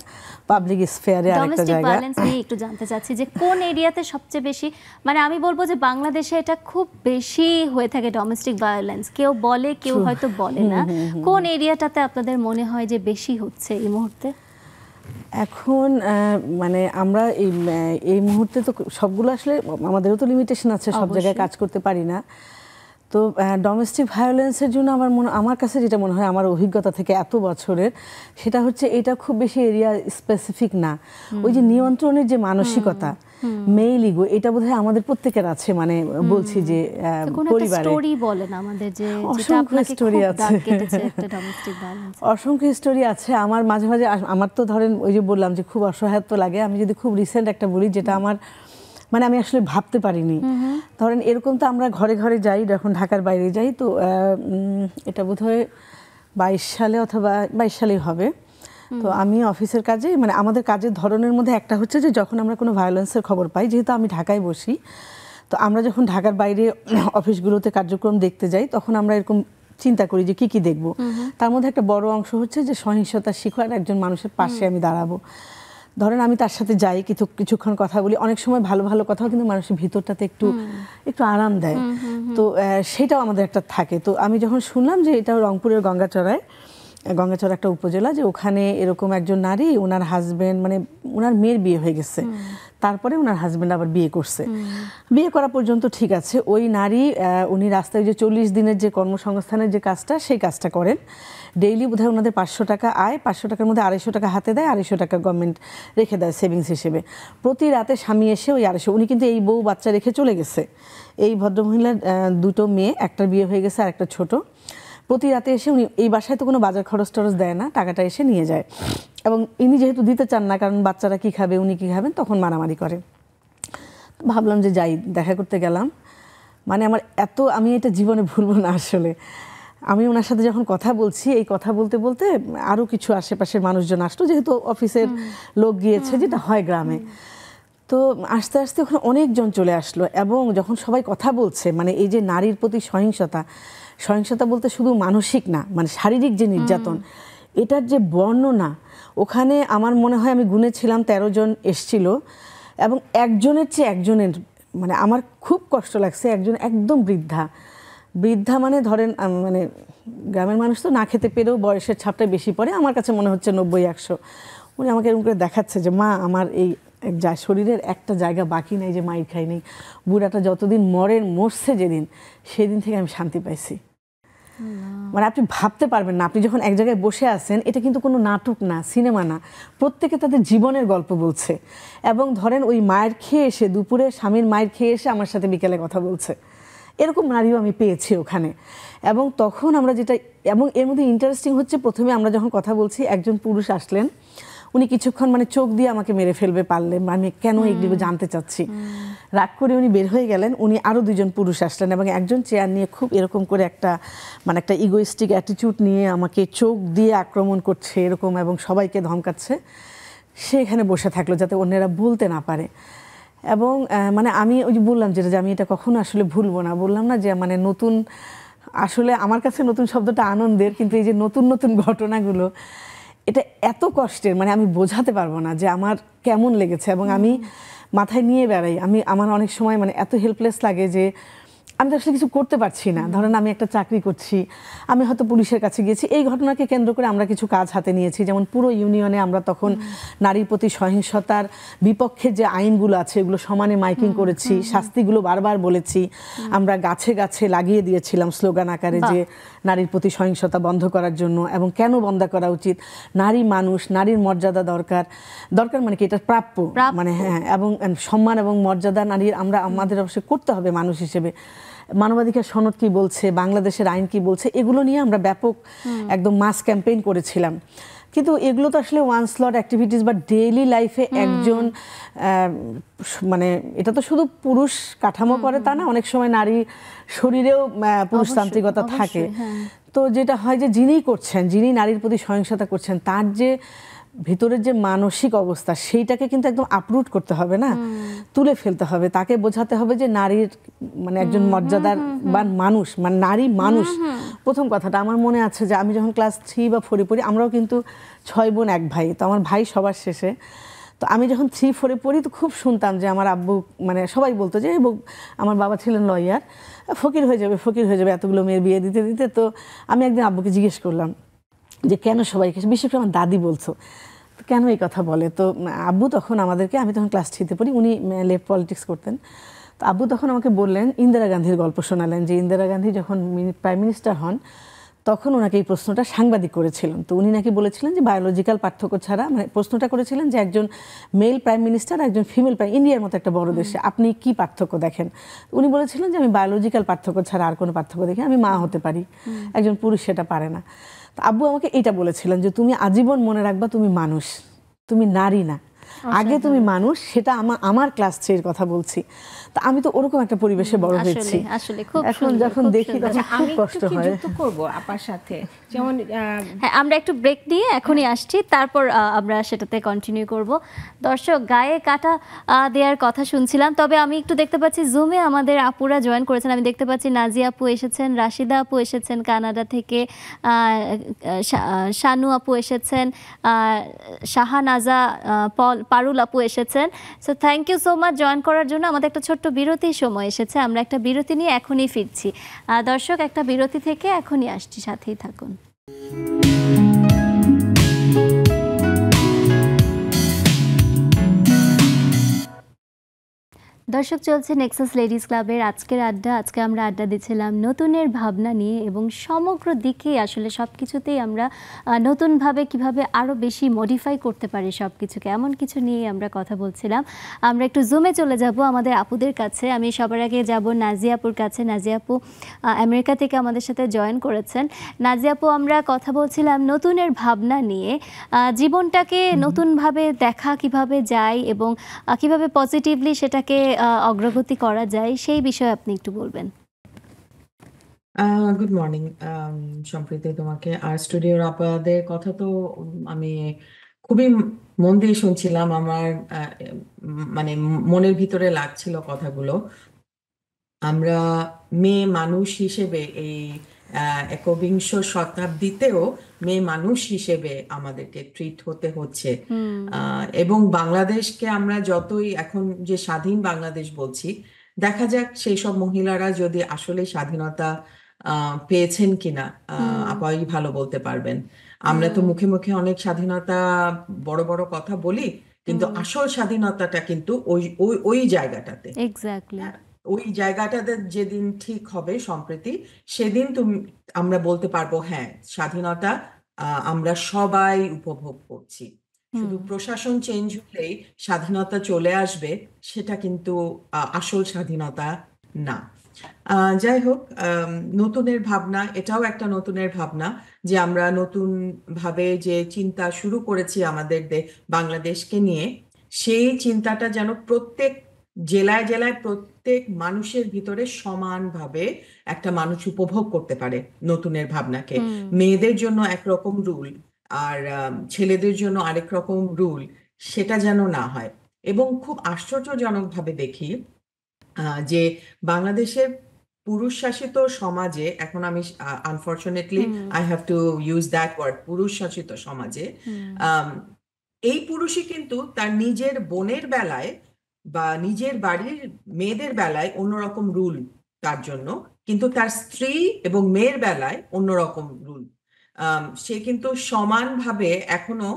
পাবলিক স্ফিয়ারে আরেকটা জায়গা ব্যালেন্স নিয়ে একটু জানতে চাচ্ছি যে কোন এরিয়াতে সবচেয়ে বেশি মানে আমি বলবো যে বাংলাদেশে এটা খুব বেশি হয়ে থাকে ডোমেস্টিক ভায়োলেন্স কেউ বলে কেউ হয়তো বলে না কোন এরিয়াটাতে আপনাদের মনে হয় যে বেশি হচ্ছে এই মুহূর্তে এখন মানে আমরা এই এই মুহূর্তে তো সবগুলো আসলে আমাদেরও তো লিমিটেশন আছে সব জায়গায় কাজ করতে পারি না তো ডোমেস্টিক ভায়োলেন্সের জন্য আমার মনে আমার কাছে যেটা মনে হয় আমার অভিজ্ঞতা থেকে এত বছরের সেটা হচ্ছে এটা খুব বেশি এরিয়া স্পেসিফিক না ওই যে নিয়ন্ত্রণের যে মানসিকতা মেইল ইগো এটা বোধহয় আমাদের প্রত্যেকের আছে মানে বলছি যে পরিবারে অসংখ্য স্টোরি আছে অসংখ্য স্টোরি আছে আমার মাঝে মাঝে আমার তো ধরেন ওই যে বললাম যে খুব অসহায়ত্ব লাগে আমি যদি খুব রিসেন্ট একটা বলি যেটা আমার মানে আমি আসলে ভাবতে পারিনি ধরেন এরকম তো আমরা ঘরে ঘরে যাই যখন ঢাকার বাইরে যাই তো এটা বোধ হয় বাইশ সালে অথবা বাইশ সালেই হবে তো আমি অফিসের কাজে মানে আমাদের কাজের ধরনের মধ্যে একটা হচ্ছে যে যখন আমরা কোনো ভায়োলেন্সের খবর পাই যেহেতু আমি ঢাকায় বসি তো আমরা যখন ঢাকার বাইরে অফিসগুলোতে কার্যক্রম দেখতে যাই তখন আমরা এরকম চিন্তা করি যে কি কি দেখব তার মধ্যে একটা বড় অংশ হচ্ছে যে সহিংসতা শিখার একজন মানুষের পাশে আমি দাঁড়াবো ধরেন আমি তার সাথে যাই কিছু কিছুক্ষণ কথা বলি অনেক সময় ভালো ভালো কথাও কিন্তু মানুষের ভিতরটাতে একটু একটু আরাম দেয় তো সেটাও আমাদের একটা থাকে তো আমি যখন শুনলাম যে এটা রংপুরের গঙ্গাচড়ায় গঙ্গাচড়া একটা উপজেলা যে ওখানে এরকম একজন নারী ওনার হাজব্যান্ড মানে ওনার মেয়ের বিয়ে হয়ে গেছে তারপরে ওনার হাজব্যান্ড আবার বিয়ে করছে বিয়ে করা পর্যন্ত ঠিক আছে ওই নারী উনি রাস্তায় যে চল্লিশ দিনের যে কর্মসংস্থানের যে কাজটা সেই কাজটা করেন ডেইলি বোধহয় ওনাদের পাঁচশো টাকা আয় পাঁচশো টাকার মধ্যে আড়াইশো টাকা হাতে দেয় আড়াইশো টাকা গভর্নমেন্ট রেখে দেয় সেভিংস হিসেবে প্রতি রাতে স্বামী এসে ওই আড়াইশো উনি কিন্তু এই বউ বাচ্চা রেখে চলে গেছে এই ভদ্রমহিলার দুটো মেয়ে একটার বিয়ে হয়ে গেছে আর একটা ছোটো প্রতি রাতে এসে উনি এই বাসায় তো কোনো বাজার খরচ টরচ দেয় না টাকাটা এসে নিয়ে যায় এবং ইনি যেহেতু দিতে চান না কারণ বাচ্চারা কি খাবে উনি কী খাবেন তখন মারামারি করে ভাবলাম যে যাই দেখা করতে গেলাম মানে আমার এত আমি এটা জীবনে ভুলবো না আসলে আমি ওনার সাথে যখন কথা বলছি এই কথা বলতে বলতে আরও কিছু আশেপাশের মানুষজন আসলো যেহেতু অফিসের লোক গিয়েছে যেটা হয় গ্রামে তো আস্তে আস্তে ওখানে অনেকজন চলে আসলো এবং যখন সবাই কথা বলছে মানে এই যে নারীর প্রতি সহিংসতা সহিংসতা বলতে শুধু মানসিক না মানে শারীরিক যে নির্যাতন এটার যে বর্ণনা ওখানে আমার মনে হয় আমি গুনেছিলাম তেরো জন এসছিল এবং একজনের চেয়ে একজনের মানে আমার খুব কষ্ট লাগছে একজন একদম বৃদ্ধা বৃদ্ধা মানে ধরেন মানে গ্রামের মানুষ তো না খেতে পেরেও বয়সের ছাপটা বেশি পড়ে আমার কাছে মনে হচ্ছে নব্বই একশো উনি আমাকে এরকম করে দেখাচ্ছে যে মা আমার এই যা শরীরের একটা জায়গা বাকি নাই যে মাইর খাই নেই বুড়াটা যতদিন মরের মরছে যেদিন সেদিন থেকে আমি শান্তি পাইছি মানে আপনি ভাবতে পারবেন না আপনি যখন এক জায়গায় বসে আছেন এটা কিন্তু কোনো নাটক না সিনেমা না প্রত্যেকে তাদের জীবনের গল্প বলছে এবং ধরেন ওই মায়ের খেয়ে এসে দুপুরে স্বামীর মায়ের খেয়ে এসে আমার সাথে বিকেলে কথা বলছে এরকম নারীও আমি পেয়েছি ওখানে এবং তখন আমরা যেটা এবং এর মধ্যে ইন্টারেস্টিং হচ্ছে প্রথমে আমরা যখন কথা বলছি একজন পুরুষ আসলেন উনি কিছুক্ষণ মানে চোখ দিয়ে আমাকে মেরে ফেলবে পারলে আমি কেন এগুলো জানতে চাচ্ছি রাগ করে উনি বের হয়ে গেলেন উনি আরও দুজন পুরুষ আসলেন এবং একজন চেয়ার নিয়ে খুব এরকম করে একটা মানে একটা ইগোইস্টিক অ্যাটিটিউড নিয়ে আমাকে চোখ দিয়ে আক্রমণ করছে এরকম এবং সবাইকে ধমকাচ্ছে সে এখানে বসে থাকলো যাতে অন্যেরা বলতে না পারে এবং মানে আমি ওই বললাম যেটা যে আমি এটা কখনো আসলে ভুলবো না বললাম না যে মানে নতুন আসলে আমার কাছে নতুন শব্দটা আনন্দের কিন্তু এই যে নতুন নতুন ঘটনাগুলো এটা এত কষ্টের মানে আমি বোঝাতে পারবো না যে আমার কেমন লেগেছে এবং আমি মাথায় নিয়ে বেড়াই আমি আমার অনেক সময় মানে এত হেল্পলেস লাগে যে আমি তো আসলে কিছু করতে পারছি না ধরেন আমি একটা চাকরি করছি আমি হয়তো পুলিশের কাছে গিয়েছি এই ঘটনাকে কেন্দ্র করে আমরা কিছু কাজ হাতে নিয়েছি যেমন পুরো ইউনিয়নে আমরা তখন নারীর প্রতি সহিংসতার বিপক্ষে যে আইনগুলো আছে এগুলো সমানে মাইকিং করেছি শাস্তিগুলো বারবার বলেছি আমরা গাছে গাছে লাগিয়ে দিয়েছিলাম স্লোগান আকারে যে নারীর প্রতি সহিংসতা বন্ধ করার জন্য এবং কেন বন্ধ করা উচিত নারী মানুষ নারীর মর্যাদা দরকার দরকার মানে কি এটা প্রাপ্য মানে হ্যাঁ, হ্যাঁ এবং সম্মান এবং মর্যাদা নারীর আমরা আমাদের অবশ্যই করতে হবে মানুষ হিসেবে মানবাধিকার সনদ কি বলছে বাংলাদেশের আইন কি বলছে এগুলো নিয়ে আমরা ব্যাপক একদম মাস ক্যাম্পেইন করেছিলাম কিন্তু এগুলো তো আসলে ওয়ান স্লট অ্যাক্টিভিটিস বা ডেইলি লাইফে একজন মানে এটা তো শুধু পুরুষ কাঠামো করে তা না অনেক সময় নারী শরীরেও পুরুষতান্ত্রিকতা থাকে হ্যাঁ। তো যেটা হয় যে যিনি করছেন যিনি নারীর প্রতি সহিংসতা করছেন তার যে ভেতরের যে মানসিক অবস্থা সেইটাকে কিন্তু একদম আপরুট করতে হবে না তুলে ফেলতে হবে তাকে বোঝাতে হবে যে নারীর মানে একজন মর্যাদার বা মানুষ মানে নারী মানুষ প্রথম কথাটা আমার মনে আছে যে আমি যখন ক্লাস থ্রি বা ফোরে পড়ি আমরাও কিন্তু ছয় বোন এক ভাই তো আমার ভাই সবার শেষে তো আমি যখন থ্রি ফোরে পড়ি তো খুব শুনতাম যে আমার আব্বু মানে সবাই বলতো যে আমার বাবা ছিলেন লয়ার ফকির হয়ে যাবে ফকির হয়ে যাবে এতগুলো মেয়ের বিয়ে দিতে দিতে তো আমি একদিন আব্বুকে জিজ্ঞেস করলাম যে কেন সবাইকে বিশেষ করে আমার দাদি বলছো কেন এই কথা বলে তো আব্বু তখন আমাদেরকে আমি তখন ক্লাস থ্রিতে পড়ি উনি লেফট পলিটিক্স করতেন তো আব্বু তখন আমাকে বললেন ইন্দিরা গান্ধীর গল্প শোনালেন যে ইন্দিরা গান্ধী যখন প্রাইম মিনিস্টার হন তখন ওনাকে এই প্রশ্নটা সাংবাদিক করেছিলেন তো উনি নাকি বলেছিলেন যে বায়োলজিক্যাল পার্থক্য ছাড়া মানে প্রশ্নটা করেছিলেন যে একজন মেল প্রাইম মিনিস্টার একজন ফিমেল প্রাইম ইন্ডিয়ার মতো একটা বড় দেশে আপনি কি পার্থক্য দেখেন উনি বলেছিলেন যে আমি বায়োলজিক্যাল পার্থক্য ছাড়া আর কোনো পার্থক্য দেখি আমি মা হতে পারি একজন পুরুষ সেটা পারে না আব্বু আমাকে এটা বলেছিলেন যে তুমি আজীবন মনে রাখবা তুমি মানুষ তুমি নারী না আগে তুমি মানুষ সেটা আমার আমার ক্লাস থ্রির কথা বলছি তা আমি তো ওরকম একটা পরিবেশে বড় হয়েছি এখন যখন দেখি তখন আচ্ছা, খুব কষ্ট হয় যুক্ত করব আপার সাথে যেমন হ্যাঁ আমরা একটু ব্রেক নিয়ে এখনই হ্যাঁ। আসছি তারপর আমরা সেটাতে কন্টিনিউ করব দর্শক গায়ে কাটা দেওয়ার কথা শুনছিলাম তবে আমি একটু দেখতে পাচ্ছি জুমে আমাদের আপুরা জয়েন করেছেন আমি দেখতে পাচ্ছি নাজিয়া আপু এসেছেন রাশিদা আপু এসেছেন কানাডা থেকে শানু আপু এসেছেন শাহানাজা পল পারুল আপু এসেছেন so thank you so much join করার জন্য আমাদের একটা ছোট্ট বিরতির সময় এসেছে আমরা একটা বিরতি নিয়ে এখনই ফিরছি দর্শক একটা বিরতি থেকে এখনই আসছি সাথেই থাকুন দর্শক চলছে নেক্সাস লেডিস ক্লাবের আজকের আড্ডা আজকে আমরা আড্ডা দিচ্ছিলাম নতুনের ভাবনা নিয়ে এবং সমগ্র দিকে আসলে সব কিছুতেই আমরা নতুনভাবে কিভাবে আরও বেশি মডিফাই করতে পারি সব কিছুকে এমন কিছু নিয়ে আমরা কথা বলছিলাম আমরা একটু জুমে চলে যাব আমাদের আপুদের কাছে আমি সবার আগে যাব নাজিয়াপুর কাছে নাজিয়াপু আমেরিকা থেকে আমাদের সাথে জয়েন করেছেন নাজিয়াপু আমরা কথা বলছিলাম নতুনের ভাবনা নিয়ে জীবনটাকে নতুনভাবে দেখা কিভাবে যায় এবং কিভাবে পজিটিভলি সেটাকে অগ্রগতি করা যায় সেই বিষয়ে আপনি একটু বলবেন গুড মর্নিং সম্প্রীতি তোমাকে আর স্টুডিওর আপনাদের কথা তো আমি খুবই মন দিয়ে শুনছিলাম আমার মানে মনের ভিতরে লাগছিল কথাগুলো আমরা মেয়ে মানুষ হিসেবে এই একবিংশ শতাব্দীতেও মেয়ে মানুষ হিসেবে আমাদেরকে ট্রিট হতে হচ্ছে এবং বাংলাদেশকে আমরা যতই এখন যে স্বাধীন বাংলাদেশ বলছি দেখা যাক সেই সব মহিলারা যদি আসলে স্বাধীনতা পেয়েছেন কিনা আপাই ভালো বলতে পারবেন আমরা তো মুখে মুখে অনেক স্বাধীনতা বড় বড় কথা বলি কিন্তু আসল স্বাধীনতাটা কিন্তু ওই ওই জায়গাটাতে এক্স্যাক্টলি ওই জায়গাটাতে যেদিন ঠিক হবে সম্প্রতি সেদিন তুমি আমরা বলতে পারবো হ্যাঁ স্বাধীনতা আমরা সবাই উপভোগ করছি শুধু প্রশাসন চেঞ্জ হলেই স্বাধীনতা চলে আসবে সেটা কিন্তু আসল স্বাধীনতা না যাই হোক নতুনের ভাবনা এটাও একটা নতুনের ভাবনা যে আমরা নতুন ভাবে যে চিন্তা শুরু করেছি আমাদের বাংলাদেশকে নিয়ে সেই চিন্তাটা যেন প্রত্যেক জেলায় জেলায় প্রত্যেক মানুষের ভিতরে সমানভাবে একটা মানুষ উপভোগ করতে পারে নতুনের ভাবনাকে মেয়েদের জন্য একরকম রুল আর ছেলেদের জন্য আরেক রকম রুল সেটা যেন না হয় এবং খুব আশ্চর্যজনকভাবে দেখি যে বাংলাদেশের পুরুষ শাসিত সমাজে এখন আমি unfortunately I have to use that word পুরুষ শাসিত সমাজে এই পুরুষই কিন্তু তার নিজের বোনের বেলায় বা নিজের বাড়ির মেয়েদের বেলায় অন্যরকম রুল তার জন্য কিন্তু তার স্ত্রী এবং মেয়ের বেলায় অন্যরকম রুল সে কিন্তু সমানভাবে এখনো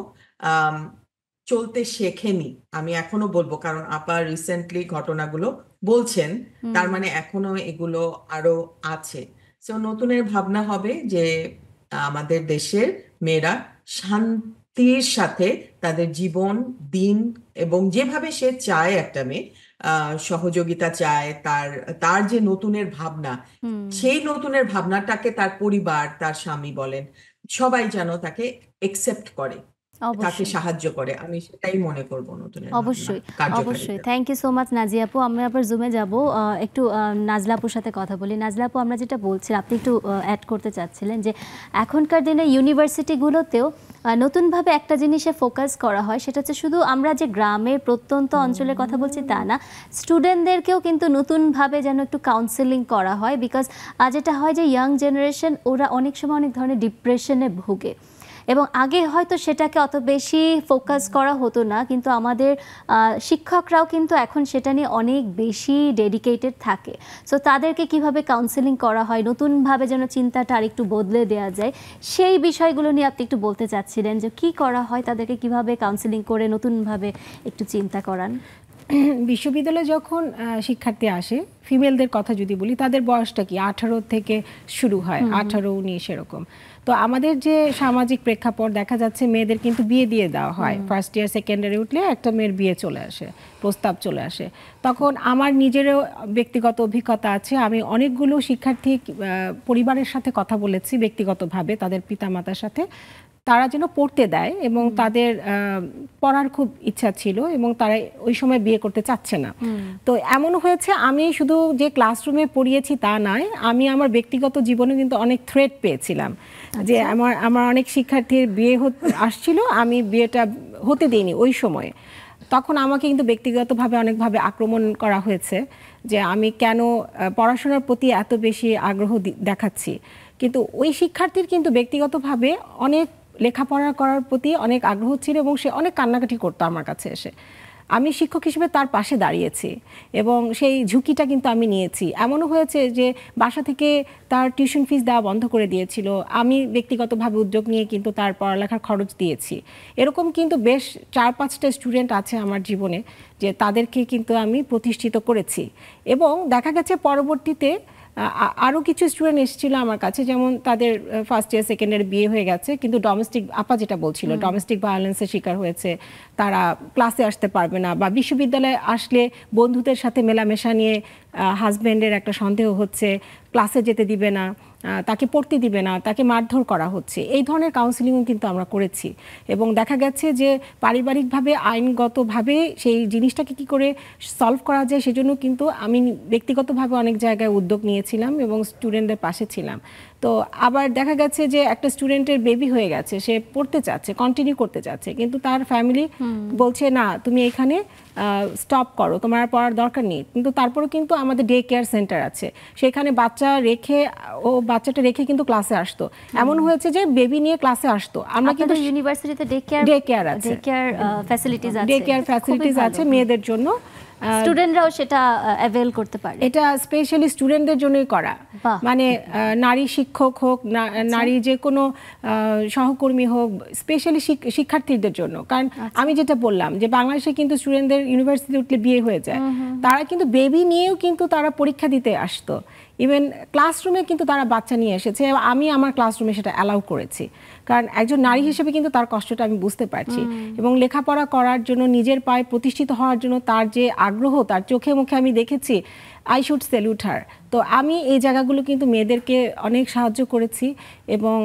চলতে শেখেনি আমি এখনো বলবো কারণ আপা রিসেন্টলি ঘটনাগুলো বলছেন তার মানে এখনো এগুলো আরো আছে তো নতুনের ভাবনা হবে যে আমাদের দেশের মেয়েরা শান্তির সাথে তাদের জীবন দিন এবং যেভাবে সে চায় একটা মেয়ে সহযোগিতা চায় তার তার যে নতুনের ভাবনা সেই নতুনের ভাবনাটাকে তার পরিবার তার স্বামী বলেন সবাই যেন তাকে একসেপ্ট করে তাকে সাহায্য করে আমি সেটাই মনে করব নতুন অবশ্যই অবশ্যই thank you so much Nazia আপু আমরা আবার জুমে যাব একটু নাজলা আপুর সাথে কথা বলি নাজলা আপু আমরা যেটা বলছিলাম আপনি একটু অ্যাড করতে চাচ্ছিলেন যে এখনকার দিনে ইউনিভার্সিটিগুলোতেও নতুনভাবে একটা জিনিসে ফোকাস করা হয় সেটা হচ্ছে শুধু আমরা যে গ্রামের প্রত্যন্ত অঞ্চলের কথা বলছি তা না স্টুডেন্টদেরকেও কিন্তু নতুনভাবে যেন একটু কাউন্সেলিং করা হয় বিকজ যেটা হয় যে ইয়াং জেনারেশন ওরা অনেক সময় অনেক ধরনের ডিপ্রেশনে ভোগে এবং আগে হয়তো সেটাকে অত বেশি ফোকাস করা হতো না কিন্তু আমাদের শিক্ষকরাও কিন্তু এখন সেটা নিয়ে অনেক বেশি ডেডিকেটেড থাকে সো তাদেরকে কিভাবে কাউন্সেলিং করা হয় নতুনভাবে যেন চিন্তাটা আরেকটু বদলে দেওয়া যায় সেই বিষয়গুলো নিয়ে আপনি একটু বলতে চাচ্ছিলেন যে কি করা হয় তাদেরকে কিভাবে কাউন্সেলিং করে নতুনভাবে একটু চিন্তা করান বিশ্ববিদ্যালয়ে যখন শিক্ষার্থী আসে ফিমেলদের কথা যদি বলি তাদের বয়সটা কি আঠারো থেকে শুরু হয় আঠারো উনিশ এরকম তো আমাদের যে সামাজিক প্রেক্ষাপট দেখা যাচ্ছে মেয়েদের কিন্তু বিয়ে দিয়ে দেওয়া হয় ফার্স্ট ইয়ার সেকেন্ড ইয়ারে উঠলে একটা মেয়ের বিয়ে চলে আসে প্রস্তাব চলে আসে তখন আমার নিজেরও ব্যক্তিগত অভিজ্ঞতা আছে আমি অনেকগুলো শিক্ষার্থী পরিবারের সাথে কথা বলেছি ব্যক্তিগতভাবে তাদের পিতামাতার সাথে তারা যেন পড়তে দেয় এবং তাদের পড়ার খুব ইচ্ছা ছিল এবং তারা ওই সময় বিয়ে করতে চাচ্ছে না তো এমন হয়েছে আমি শুধু যে ক্লাসরুমে পড়িয়েছি তা নয় আমি আমার ব্যক্তিগত জীবনে কিন্তু অনেক থ্রেট পেয়েছিলাম আচ্ছা। যে আমার আমার অনেক শিক্ষার্থীর বিয়ে আসছিল আমি বিয়েটা হতে দিইনি ওই সময়ে তখন আমাকে কিন্তু ব্যক্তিগতভাবে অনেকভাবে আক্রমণ করা হয়েছে যে আমি কেন পড়াশোনার প্রতি এত বেশি আগ্রহ দেখাচ্ছি কিন্তু ওই শিক্ষার্থীর কিন্তু ব্যক্তিগতভাবে অনেক লেখাপড়া করার প্রতি অনেক আগ্রহ ছিল এবং সে অনেক কান্নাকাটি করতো আমার কাছে এসে আমি শিক্ষক হিসেবে তার পাশে দাঁড়িয়েছি এবং সেই ঝুঁকিটা কিন্তু আমি নিয়েছি এমনও হয়েছে যে বাসা থেকে তার টিউশন ফিস দেওয়া বন্ধ করে দিয়েছিল আমি ব্যক্তিগতভাবে উদ্যোগ নিয়ে কিন্তু তার পড়ালেখার খরচ দিয়েছি এরকম কিন্তু বেশ চার পাঁচটা স্টুডেন্ট আছে আমার জীবনে যে তাদেরকে কিন্তু আমি প্রতিষ্ঠিত করেছি এবং দেখা গেছে পরবর্তীতে আরও কিছু স্টুডেন্ট এসেছিল আমার কাছে যেমন তাদের ফার্স্ট ইয়ার সেকেন্ড ইয়ার বিয়ে হয়ে গেছে কিন্তু ডোমেস্টিক আপা যেটা বলছিল ডোমেস্টিক ভায়োলেন্সের শিকার হয়েছে তারা ক্লাসে আসতে পারবে না বা বিশ্ববিদ্যালয়ে আসলে বন্ধুদের সাথে মেলামেশা নিয়ে হাজব্যান্ডের একটা সন্দেহ হচ্ছে ক্লাসে যেতে দিবে না তাকে পড়তে দিবে না তাকে মারধর করা হচ্ছে এই ধরনের কাউন্সিলিংও কিন্তু আমরা করেছি এবং দেখা গেছে যে পারিবারিকভাবে আইনগতভাবে সেই জিনিসটাকে কি করে সলভ করা যায় সেজন্য কিন্তু আমি ব্যক্তিগতভাবে অনেক জায়গায় উদ্যোগ নিয়েছিলাম এবং স্টুডেন্টদের পাশে ছিলাম তো আবার দেখা গেছে যে একটা স্টুডেন্টের বেবি হয়ে গেছে সে পড়তে চাচ্ছে কন্টিনিউ করতে চাচ্ছে কিন্তু তার ফ্যামিলি বলছে না তুমি এখানে স্টপ করো তোমার আর পড়ার দরকার নেই কিন্তু তারপরে কিন্তু আমাদের ডে কেয়ার সেন্টার আছে সেখানে বাচ্চা রেখে ও বাচ্চাটা রেখে কিন্তু ক্লাসে আসতো এমন হয়েছে যে বেবি নিয়ে ক্লাসে আসতো আমরা কিন্তু ইউনিভার্সিটিতে ডে কেয়ার ডে কেয়ার আছে ডে কেয়ার ফ্যাসিলিটিস আছে ডে কেয়ার ফ্যাসিলিটিস আছে মেয়েদের জন্য স্টুডেন্টরাও সেটা অ্যাভেল করতে পারে এটা স্পেশালি স্টুডেন্টদের জন্যই করা মানে নারী শিক্ষক হোক আচ্ছা। নারী যে কোনো সহকর্মী হোক স্পেশালি শিক্ষার্থীদের জন্য কারণ আচ্ছা। আমি যেটা বললাম যে বাংলাদেশে কিন্তু স্টুডেন্টদের ইউনিভার্সিটি উঠলে বিয়ে হয়ে যায় তারা কিন্তু বেবি নিয়েও কিন্তু তারা পরীক্ষা দিতে আসতো ইভেন ক্লাসরুমে কিন্তু তারা বাচ্চা নিয়ে এসেছে আমি আমার ক্লাসরুমে সেটা অ্যালাউ করেছি কারণ একজন নারী হিসেবে কিন্তু তার কষ্টটা আমি বুঝতে পারছি এবং লেখাপড়া করার জন্য নিজের পায়ে প্রতিষ্ঠিত হওয়ার জন্য তার যে আগ্রহ তার চোখে মুখে আমি দেখেছি আই শুড স্যালুট হার তো আমি এই জায়গাগুলো কিন্তু মেয়েদেরকে অনেক সাহায্য করেছি এবং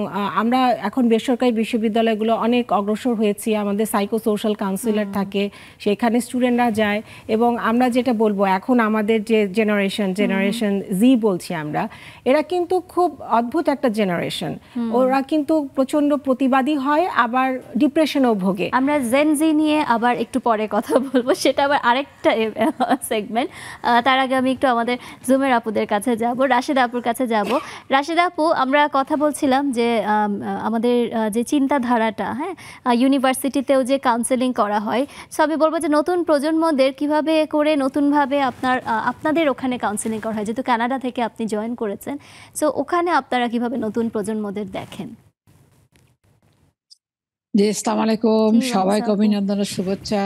আমরা এখন বেসরকারি বিশ্ববিদ্যালয়গুলো অনেক অগ্রসর হয়েছি আমাদের সাইকো সোশ্যাল কাউন্সিলার থাকে সেখানে স্টুডেন্টরা যায় এবং আমরা যেটা বলবো এখন আমাদের যে জেনারেশন জেনারেশন জি বলছি আমরা এরা কিন্তু খুব অদ্ভুত একটা জেনারেশন ওরা কিন্তু প্রচন্ড প্রতিবাদী হয় আবার ডিপ্রেশনও ভোগে আমরা জেন জি নিয়ে আবার একটু পরে কথা বলবো সেটা আবার আরেকটা সেগমেন্ট তার আগে আমি একটু আমাদের জুমের আপুদের কাছে যাব রাশেদ আপুর কাছে যাব রাশেদ আপু আমরা কথা বলছিলাম যে আমাদের যে চিন্তাধারাটা হ্যাঁ ইউনিভার্সিটিতেও যে কাউন্সেলিং করা হয় সো আমি বলবো যে নতুন প্রজন্মদের কিভাবে করে নতুনভাবে আপনার আপনাদের ওখানে কাউন্সেলিং করা হয় যেহেতু কানাডা থেকে আপনি জয়েন করেছেন সো ওখানে আপনারা কিভাবে নতুন প্রজন্মদের দেখেন জি আসসালামু আলাইকুম সবাইকে অভিনন্দন শুভেচ্ছা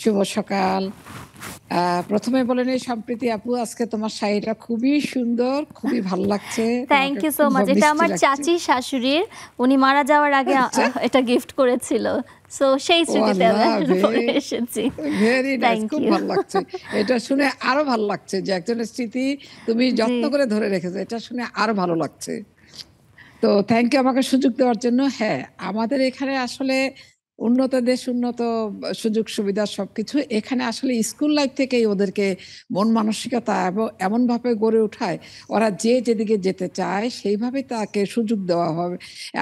শুভ সকাল প্রথমে বলেন এই সম্প্রীতি আপু আজকে তোমার শাড়িটা খুবই সুন্দর খুবই ভালো লাগছে থ্যাংক ইউ সো মাচ এটা আমার চাচি শাশুড়ির উনি মারা যাওয়ার আগে আচ্ছা। এটা গিফট করেছিল সো সেই স্মৃতিতে এসেছি ভেরি নাইস খুব ভালো লাগছে এটা শুনে আরো ভালো লাগছে যে একজনের স্মৃতি তুমি যত্ন করে ধরে রেখেছো এটা শুনে আরো ভালো লাগছে তো থ্যাংক ইউ আমাকে সুযোগ দেওয়ার জন্য হ্যাঁ আমাদের এখানে আসলে উন্নত দেশ উন্নত সুযোগ সুবিধা সবকিছু এখানে আসলে স্কুল লাইফ থেকেই ওদেরকে মন মানসিকতা এবং এমনভাবে গড়ে ওঠায় ওরা যে যেদিকে যেতে চায় সেইভাবে তাকে সুযোগ দেওয়া হবে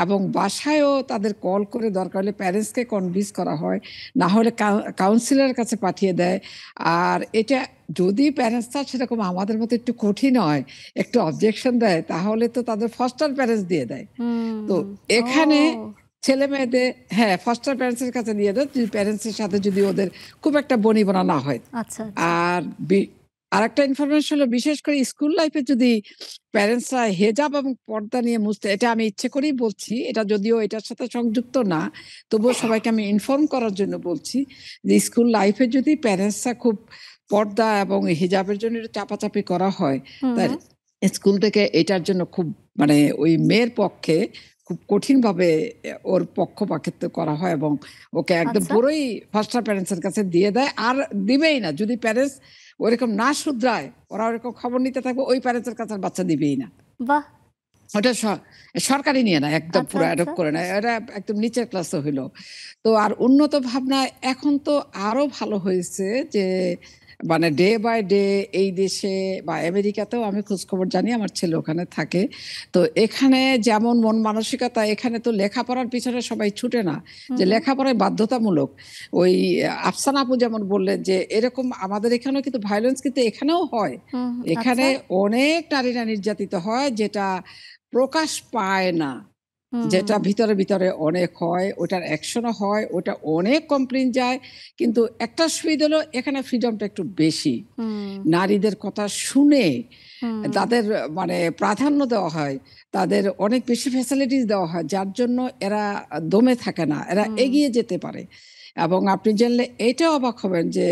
এবং বাসায়ও তাদের কল করে দরকার হলে প্যারেন্টসকে কনভিন্স করা হয় না হলে কাউন্সিলরের কাছে পাঠিয়ে দেয় আর এটা যদি প্যারেন্টসটা সেরকম আমাদের মতো একটু কঠিন হয় একটু অবজেকশন দেয় তাহলে তো তাদের ফস্টার প্যারেন্টস দিয়ে দেয় তো এখানে ছেলে মেয়েদের হ্যাঁ ফার্স্টার প্যারেন্টসের কাছে দিয়ে দেয় প্যারেন্টসের সাথে যদি ওদের খুব একটা বনিবনা না হয় আচ্ছা, আচ্ছা। আর আরেকটা ইনফরমেশন হলো বিশেষ করে স্কুল লাইফে যদি প্যারেন্টসরা হেজাব এবং পর্দা নিয়ে মুছতে এটা আমি ইচ্ছে করেই বলছি এটা যদিও এটার সাথে সংযুক্ত না তবুও সবাইকে আমি ইনফর্ম করার জন্য বলছি যে স্কুল লাইফে যদি প্যারেন্টসরা খুব পর্দা এবং হিজাবের জন্য চাপাচাপি করা হয় তার স্কুল থেকে এটার জন্য খুব মানে ওই মেয়ের পক্ষে খুব কঠিনভাবে ওর পক্ষপাতিত্ব করা হয় এবং ওকে একদম আচ্ছা। পুরোই ফার্স্টার প্যারেন্টসের কাছে দিয়ে দেয় আর দিবেই না যদি প্যারেন্টস ওরকম না শুধরায় ওরা ওরকম খবর নিতে থাকবে ওই প্যারেন্টসের কাছে বাচ্চা দিবেই না বাহ ওটা সরকারি নিয়ে না একদম আচ্ছা, পুরো অ্যাডপ্ট আচ্ছা। করে না এটা একদম নিচের ক্লাসে হইলো তো আর উন্নত ভাবনা এখন তো আরো ভালো হয়েছে যে মানে ডে বাই ডে এই দেশে বা আমেরিকাতেও আমি খোঁজখবর জানি আমার ছেলে ওখানে থাকে তো এখানে যেমন মন মানসিকতা এখানে তো লেখাপড়ার পিছনে সবাই ছুটে না যে লেখাপড়ায় বাধ্যতামূলক ওই আফসান আপু যেমন বললেন যে এরকম আমাদের এখানেও কিন্তু ভায়োলেন্স কিন্তু এখানেও হয় এখানে আচ্ছা। অনেক নারীরা নির্যাতিত হয় যেটা প্রকাশ পায় না যেটা ভিতরে ভিতরে অনেক হয় ওটার অ্যাকশনও হয় ওটা অনেক কমপ্লেন যায় কিন্তু একটা সুবিধা হলো এখানে ফ্রিডমটা একটু বেশি নারীদের কথা শুনে তাদের মানে প্রাধান্য দেওয়া হয় তাদের অনেক বেশি ফ্যাসিলিটিস দেওয়া হয় যার জন্য এরা দমে থাকে না এরা এগিয়ে যেতে পারে এবং আপনি জানলে এটাও অবাক হবেন যে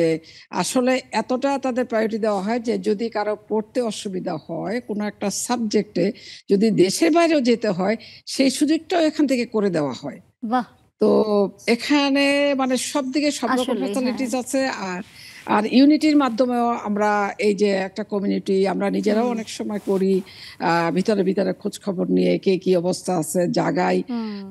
আসলে এতটা তাদের প্রায়োরিটি দেওয়া হয় যে যদি কারো পড়তে অসুবিধা হয় কোনো একটা সাবজেক্টে যদি দেশের বাইরেও যেতে হয় সেই সুযোগটাও এখান থেকে করে দেওয়া হয় বাহ তো এখানে মানে সব দিকে সব রকম হ্যাঁ। আছে আর আর ইউনিটির মাধ্যমেও আমরা এই যে একটা কমিউনিটি আমরা নিজেরাও অনেক সময় করি ভিতরে ভিতরে খোঁজ খবর নিয়ে কে কি অবস্থা আছে জাগাই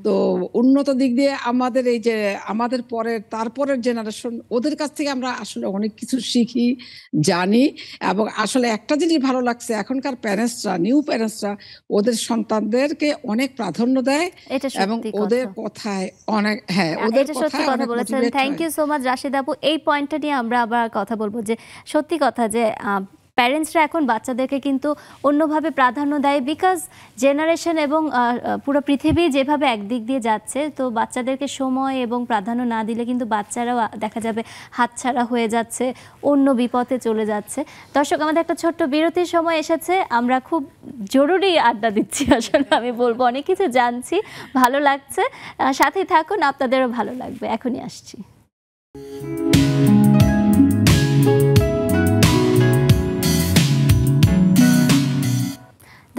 তো উন্নত দিক দিয়ে আমাদের এই যে আমাদের পরের তারপরের জেনারেশন ওদের কাছ থেকে আমরা আসলে অনেক কিছু শিখি জানি এবং আসলে একটা জিনিস ভালো লাগছে এখনকার প্যারেন্টসরা নিউ প্যারেন্টসরা ওদের সন্তানদেরকে অনেক প্রাধান্য দেয় এবং ওদের কথায় অনেক হ্যাঁ ওদের কথা বলেছেন thank you so much Rashid আপু এই পয়েন্টটা নিয়ে আমরা আবার কথা বলবো যে সত্যি কথা যে প্যারেন্টসরা এখন বাচ্চাদেরকে কিন্তু অন্যভাবে প্রাধান্য দেয় বিকজ জেনারেশন এবং পুরো পৃথিবী যেভাবে একদিক দিয়ে যাচ্ছে তো বাচ্চাদেরকে সময় এবং প্রাধান্য না দিলে কিন্তু বাচ্চারাও দেখা যাবে হাতছাড়া হয়ে যাচ্ছে অন্য বিপথে চলে যাচ্ছে দর্শক আমাদের একটা ছোট্ট বিরতির সময় এসেছে আমরা খুব জরুরি আড্ডা দিচ্ছি আসলে আমি বলবো অনেক কিছু জানছি ভালো লাগছে সাথেই থাকুন আপনাদেরও ভালো লাগবে এখনই আসছি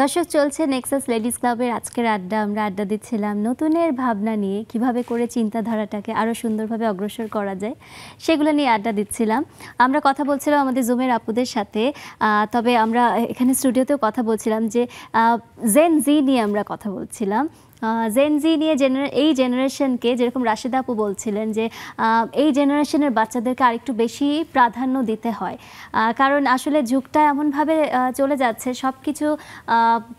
দর্শক চলছে নেক্সাস লেডিস ক্লাবের আজকের আড্ডা আমরা আড্ডা দিচ্ছিলাম নতুনের ভাবনা নিয়ে কিভাবে করে চিন্তাধারাটাকে আরও সুন্দরভাবে অগ্রসর করা যায় সেগুলো নিয়ে আড্ডা দিচ্ছিলাম আমরা কথা বলছিলাম আমাদের জুমের আপুদের সাথে তবে আমরা এখানে স্টুডিওতেও কথা বলছিলাম যে জেন জি নিয়ে আমরা কথা বলছিলাম জেনজি নিয়ে জেনারে এই জেনারেশনকে যেরকম রাশেদা আপু বলছিলেন যে এই জেনারেশনের বাচ্চাদেরকে আরেকটু বেশি প্রাধান্য দিতে হয় কারণ আসলে যুগটা এমনভাবে চলে যাচ্ছে সব কিছু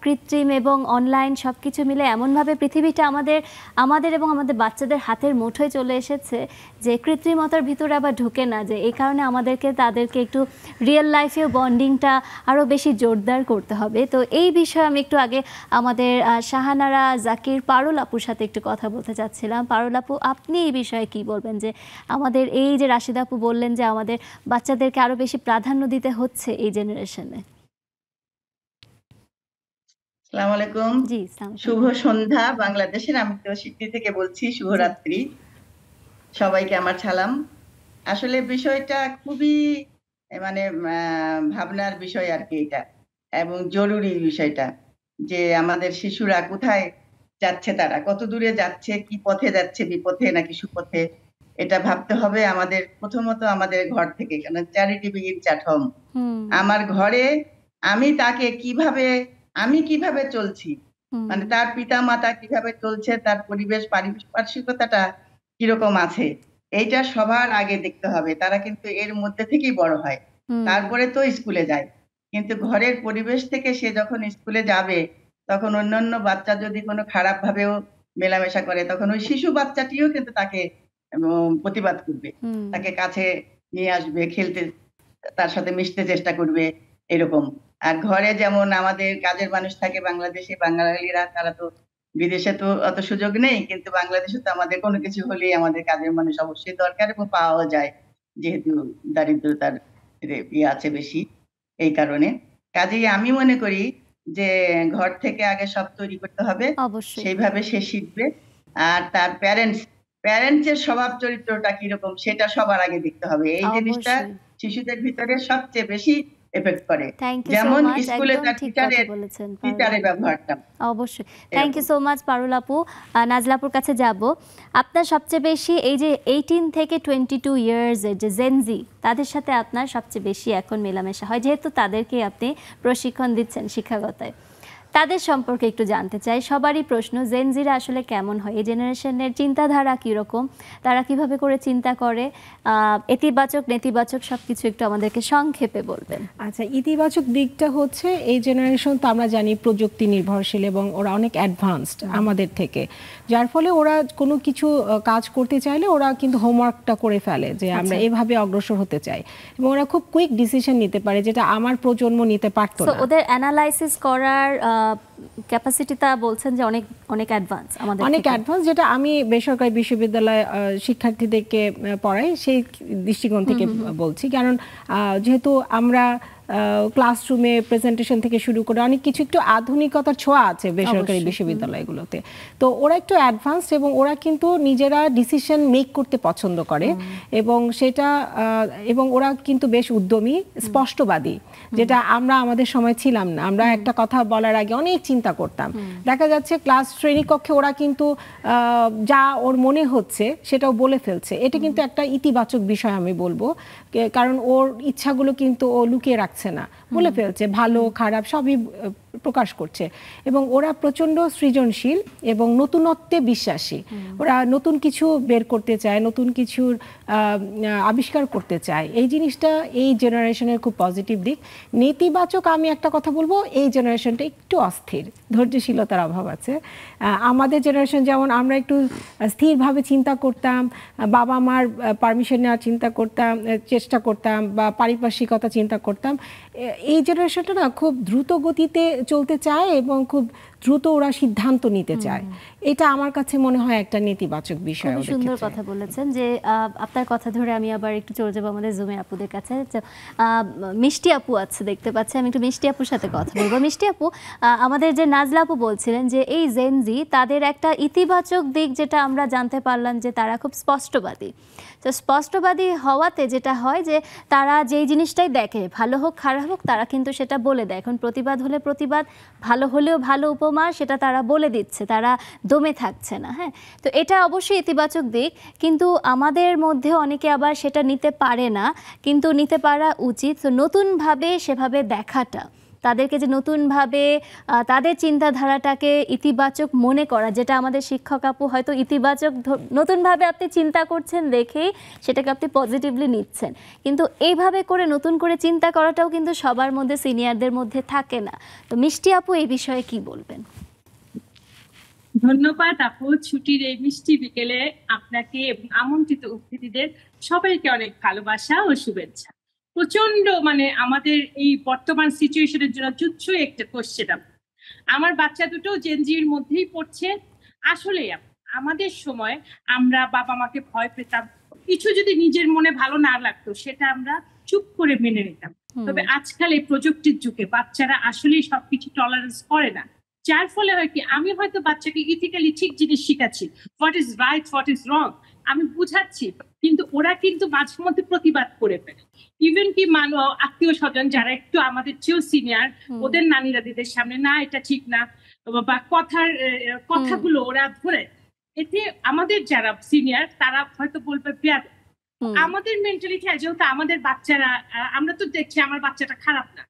কৃত্রিম এবং অনলাইন সব কিছু মিলে এমনভাবে পৃথিবীটা আমাদের আমাদের এবং আমাদের বাচ্চাদের হাতের মুঠোয় চলে এসেছে যে কৃত্রিমতার ভিতরে আবার ঢোকে না যে এই কারণে আমাদেরকে তাদেরকে একটু রিয়েল লাইফে বন্ডিংটা আরও বেশি জোরদার করতে হবে তো এই বিষয়ে আমি একটু আগে আমাদের শাহানারা জাকির পারুল আপুর সাথে একটু কথা বলতে চাচ্ছিলাম পারুল আপু আপনি এই বিষয়ে কি বলবেন যে আমাদের এই যে রাশিদা আপু বললেন যে আমাদের বাচ্চাদেরকে আরও বেশি প্রাধান্য দিতে হচ্ছে এই জেনারেশনে আলাইকুম শুভ সন্ধ্যা বাংলাদেশের আমি তো সিডনি থেকে বলছি শুভরাত্রি সবাইকে আমার সালাম আসলে বিষয়টা খুবই মানে ভাবনার বিষয় আর কি এটা এবং জরুরি বিষয়টা যে আমাদের শিশুরা কোথায় যাচ্ছে তারা কত দূরে যাচ্ছে কি পথে যাচ্ছে বিপথে নাকি সুপথে এটা ভাবতে হবে আমাদের প্রথমত আমাদের ঘর থেকে কেন চ্যারিটি বিগিন চ্যাট আমার ঘরে আমি তাকে কিভাবে আমি কিভাবে চলছি মানে তার পিতা মাতা কিভাবে চলছে তার পরিবেশ পারিপার্শ্বিকতাটা কিরকম আছে এইটা সবার আগে দেখতে হবে তারা কিন্তু এর মধ্যে থেকেই বড় হয় তারপরে তো স্কুলে যায় কিন্তু ঘরের পরিবেশ থেকে সে যখন স্কুলে যাবে তখন অন্যান্য বাচ্চা যদি কোনো খারাপ ভাবেও মেলামেশা করে তখন ওই শিশু বাচ্চাটিও কিন্তু তাকে প্রতিবাদ করবে তাকে কাছে নিয়ে আসবে খেলতে তার সাথে মিশতে চেষ্টা করবে এরকম আর ঘরে যেমন আমাদের কাজের মানুষ থাকে বাংলাদেশে বাঙালিরা তারা তো বিদেশে তো অত সুযোগ নেই কিন্তু বাংলাদেশে তো আমাদের কোনো কিছু হলেই আমাদের কাজের মানুষ অবশ্যই দরকার এবং পাওয়াও যায় যেহেতু দারিদ্রতার ইয়ে আছে বেশি এই কারণে কাজেই আমি মনে করি যে ঘর থেকে আগে সব তৈরি করতে হবে সেইভাবে সে শিখবে আর তার প্যারেন্টস প্যারেন্টস এর স্বভাব চরিত্রটা কিরকম সেটা সবার আগে দেখতে হবে এই জিনিসটা শিশুদের ভিতরে সবচেয়ে বেশি এফেক্ট করে যেমন স্কুলে তার টিচারের টিচারের ব্যবহারটা অবশ্যই thank you so much Parul আপু নাজলাপুর কাছে যাব আপনার সবচেয়ে বেশি এই যে এইটিন থেকে টোয়েন্টি টু ইয়ার্স যে জেনজি তাদের সাথে আপনার সবচেয়ে বেশি এখন মেলামেশা হয় যেহেতু তাদেরকে আপনি প্রশিক্ষণ দিচ্ছেন শিক্ষাগতায় তাদের সম্পর্কে একটু জানতে চাই সবারই প্রশ্ন জেনজিরা আসলে কেমন হয় এই জেনারেশনের চিন্তাধারা কীরকম তারা কিভাবে করে চিন্তা করে ইতিবাচক নেতিবাচক সব কিছু একটু আমাদেরকে সংক্ষেপে বলবেন আচ্ছা ইতিবাচক দিকটা হচ্ছে এই জেনারেশন তো আমরা জানি প্রযুক্তি নির্ভরশীল এবং ওরা অনেক অ্যাডভান্সড আমাদের থেকে যার ফলে ওরা কোনো কিছু কাজ করতে চাইলে ওরা কিন্তু হোমওয়ার্কটা করে ফেলে যে আচ্ছা। আমরা এভাবে অগ্রসর হতে চাই এবং ওরা খুব কুইক ডিসিশন নিতে পারে যেটা আমার প্রজন্ম নিতে পারতো ওদের অ্যানালাইসিস করার ক্যাপাসিটিটা বলছেন যে অনেক অনেক অ্যাডভান্স আমাদের অনেক অ্যাডভান্স যেটা আমি বেসরকারি বিশ্ববিদ্যালয়ে শিক্ষার্থীদেরকে পড়াই সেই দৃষ্টিকোণ থেকে বলছি কারণ যেহেতু আমরা ক্লাসরুমে প্রেজেন্টেশন থেকে শুরু করে অনেক কিছু একটু আধুনিকতার ছোঁয়া আছে বেসরকারি বিশ্ববিদ্যালয়গুলোতে তো ওরা একটু অ্যাডভান্সড এবং ওরা কিন্তু নিজেরা ডিসিশন মেক করতে পছন্দ করে এবং সেটা এবং ওরা কিন্তু বেশ উদ্যমী স্পষ্টবাদী যেটা আমরা আমাদের সময় ছিলাম না আমরা একটা কথা বলার আগে অনেক চিন্তা করতাম দেখা যাচ্ছে ক্লাস শ্রেণীকক্ষে কক্ষে ওরা কিন্তু যা ওর মনে হচ্ছে সেটাও বলে ফেলছে এটা কিন্তু একটা ইতিবাচক বিষয় আমি বলবো কারণ ওর ইচ্ছাগুলো কিন্তু ও লুকিয়ে রাখছে যাচ্ছে না বলে ফেলছে ভালো খারাপ সবই প্রকাশ করছে এবং ওরা প্রচণ্ড সৃজনশীল এবং নতুনত্বে বিশ্বাসী ওরা নতুন কিছু বের করতে চায় নতুন কিছুর আবিষ্কার করতে চায় এই জিনিসটা এই জেনারেশনের খুব পজিটিভ দিক নেতিবাচক আমি একটা কথা বলবো এই জেনারেশনটা একটু অস্থির ধৈর্যশীলতার অভাব আছে আমাদের জেনারেশন যেমন আমরা একটু স্থিরভাবে চিন্তা করতাম বাবা মার পারমিশন নেওয়ার চিন্তা করতাম চেষ্টা করতাম বা পারিপার্শ্বিকতা চিন্তা করতাম এই জেনারেশনটা না খুব দ্রুত গতিতে চলতে চায় এবং খুব দ্রুত ওরা সিদ্ধান্ত নিতে চায় এটা আমার কাছে মনে হয় একটা নেতিবাচক বিষয় সুন্দর কথা বলেছেন যে আপনার কথা ধরে আমি আবার একটু চলে যাবো আমাদের জুমে আপুদের কাছে আচ্ছা, মিষ্টি আপু আছে দেখতে পাচ্ছি আমি একটু মিষ্টি আপুর সাথে কথা বলবো মিষ্টি আপু আমাদের যে নাজলা আপু বলছিলেন যে এই জেনজি তাদের একটা ইতিবাচক দিক যেটা আমরা জানতে পারলাম যে তারা খুব স্পষ্টবাদী তো স্পষ্টবাদী হওয়াতে যেটা হয় যে তারা যেই জিনিসটাই দেখে ভালো হোক খারাপ হোক তারা কিন্তু সেটা বলে দেয় এখন প্রতিবাদ হলে প্রতিবাদ ভালো হলেও ভালো উপমা সেটা তারা বলে দিচ্ছে তারা দমে থাকছে না হ্যাঁ তো এটা অবশ্যই ইতিবাচক দিক কিন্তু আমাদের মধ্যে অনেকে আবার সেটা নিতে পারে না কিন্তু নিতে পারা উচিত তো নতুনভাবে সেভাবে দেখাটা তাদেরকে যে নতুনভাবে তাদের চিন্তাধারাটাকে ইতিবাচক মনে করা যেটা আমাদের শিক্ষক আপু হয়তো ইতিবাচক নতুনভাবে আপনি চিন্তা করছেন দেখেই সেটাকে আপনি পজিটিভলি নিচ্ছেন কিন্তু এইভাবে করে নতুন করে চিন্তা করাটাও কিন্তু সবার মধ্যে সিনিয়রদের মধ্যে থাকে না তো মিষ্টি আপু এই বিষয়ে কি বলবেন ধন্যবাদ আপু ছুটির এই মিষ্টি বিকেলে আপনাকে এবং আমন্ত্রিত অতিথিদের সবাইকে অনেক ভালোবাসা ও শুভেচ্ছা প্রচন্ড মানে আমাদের এই বর্তমান সিচুয়েশনের জন্য তুচ্ছ একটা কোশ্চেন আমার বাচ্চা দুটো জেনজির মধ্যেই পড়ছে আসলে আমাদের সময় আমরা বাবা মাকে ভয় পেতাম কিছু যদি নিজের মনে ভালো না লাগতো সেটা আমরা চুপ করে মেনে নিতাম তবে আজকাল এই প্রযুক্তির যুগে বাচ্চারা আসলেই সবকিছু টলারেন্স করে না যার ফলে হয় কি আমি হয়তো বাচ্চাকে ইথিক্যালি ঠিক জিনিস শিখাচ্ছি what is right what is wrong আমি বুঝাচ্ছি কিন্তু ওরা কিন্তু মাঝে মধ্যে প্রতিবাদ করে ফেলে ইভেন কি মানো আত্মীয় স্বজন যারা একটু আমাদের চেয়েও সিনিয়র ওদের নানি দাদিদের সামনে না এটা ঠিক না বা কথার কথাগুলো ওরা ধরে এতে আমাদের যারা সিনিয়র তারা হয়তো বলবে বেয়াদ আমাদের মেন্টালিটি যেহেতু আমাদের বাচ্চারা আমরা তো দেখছি আমার বাচ্চাটা খারাপ না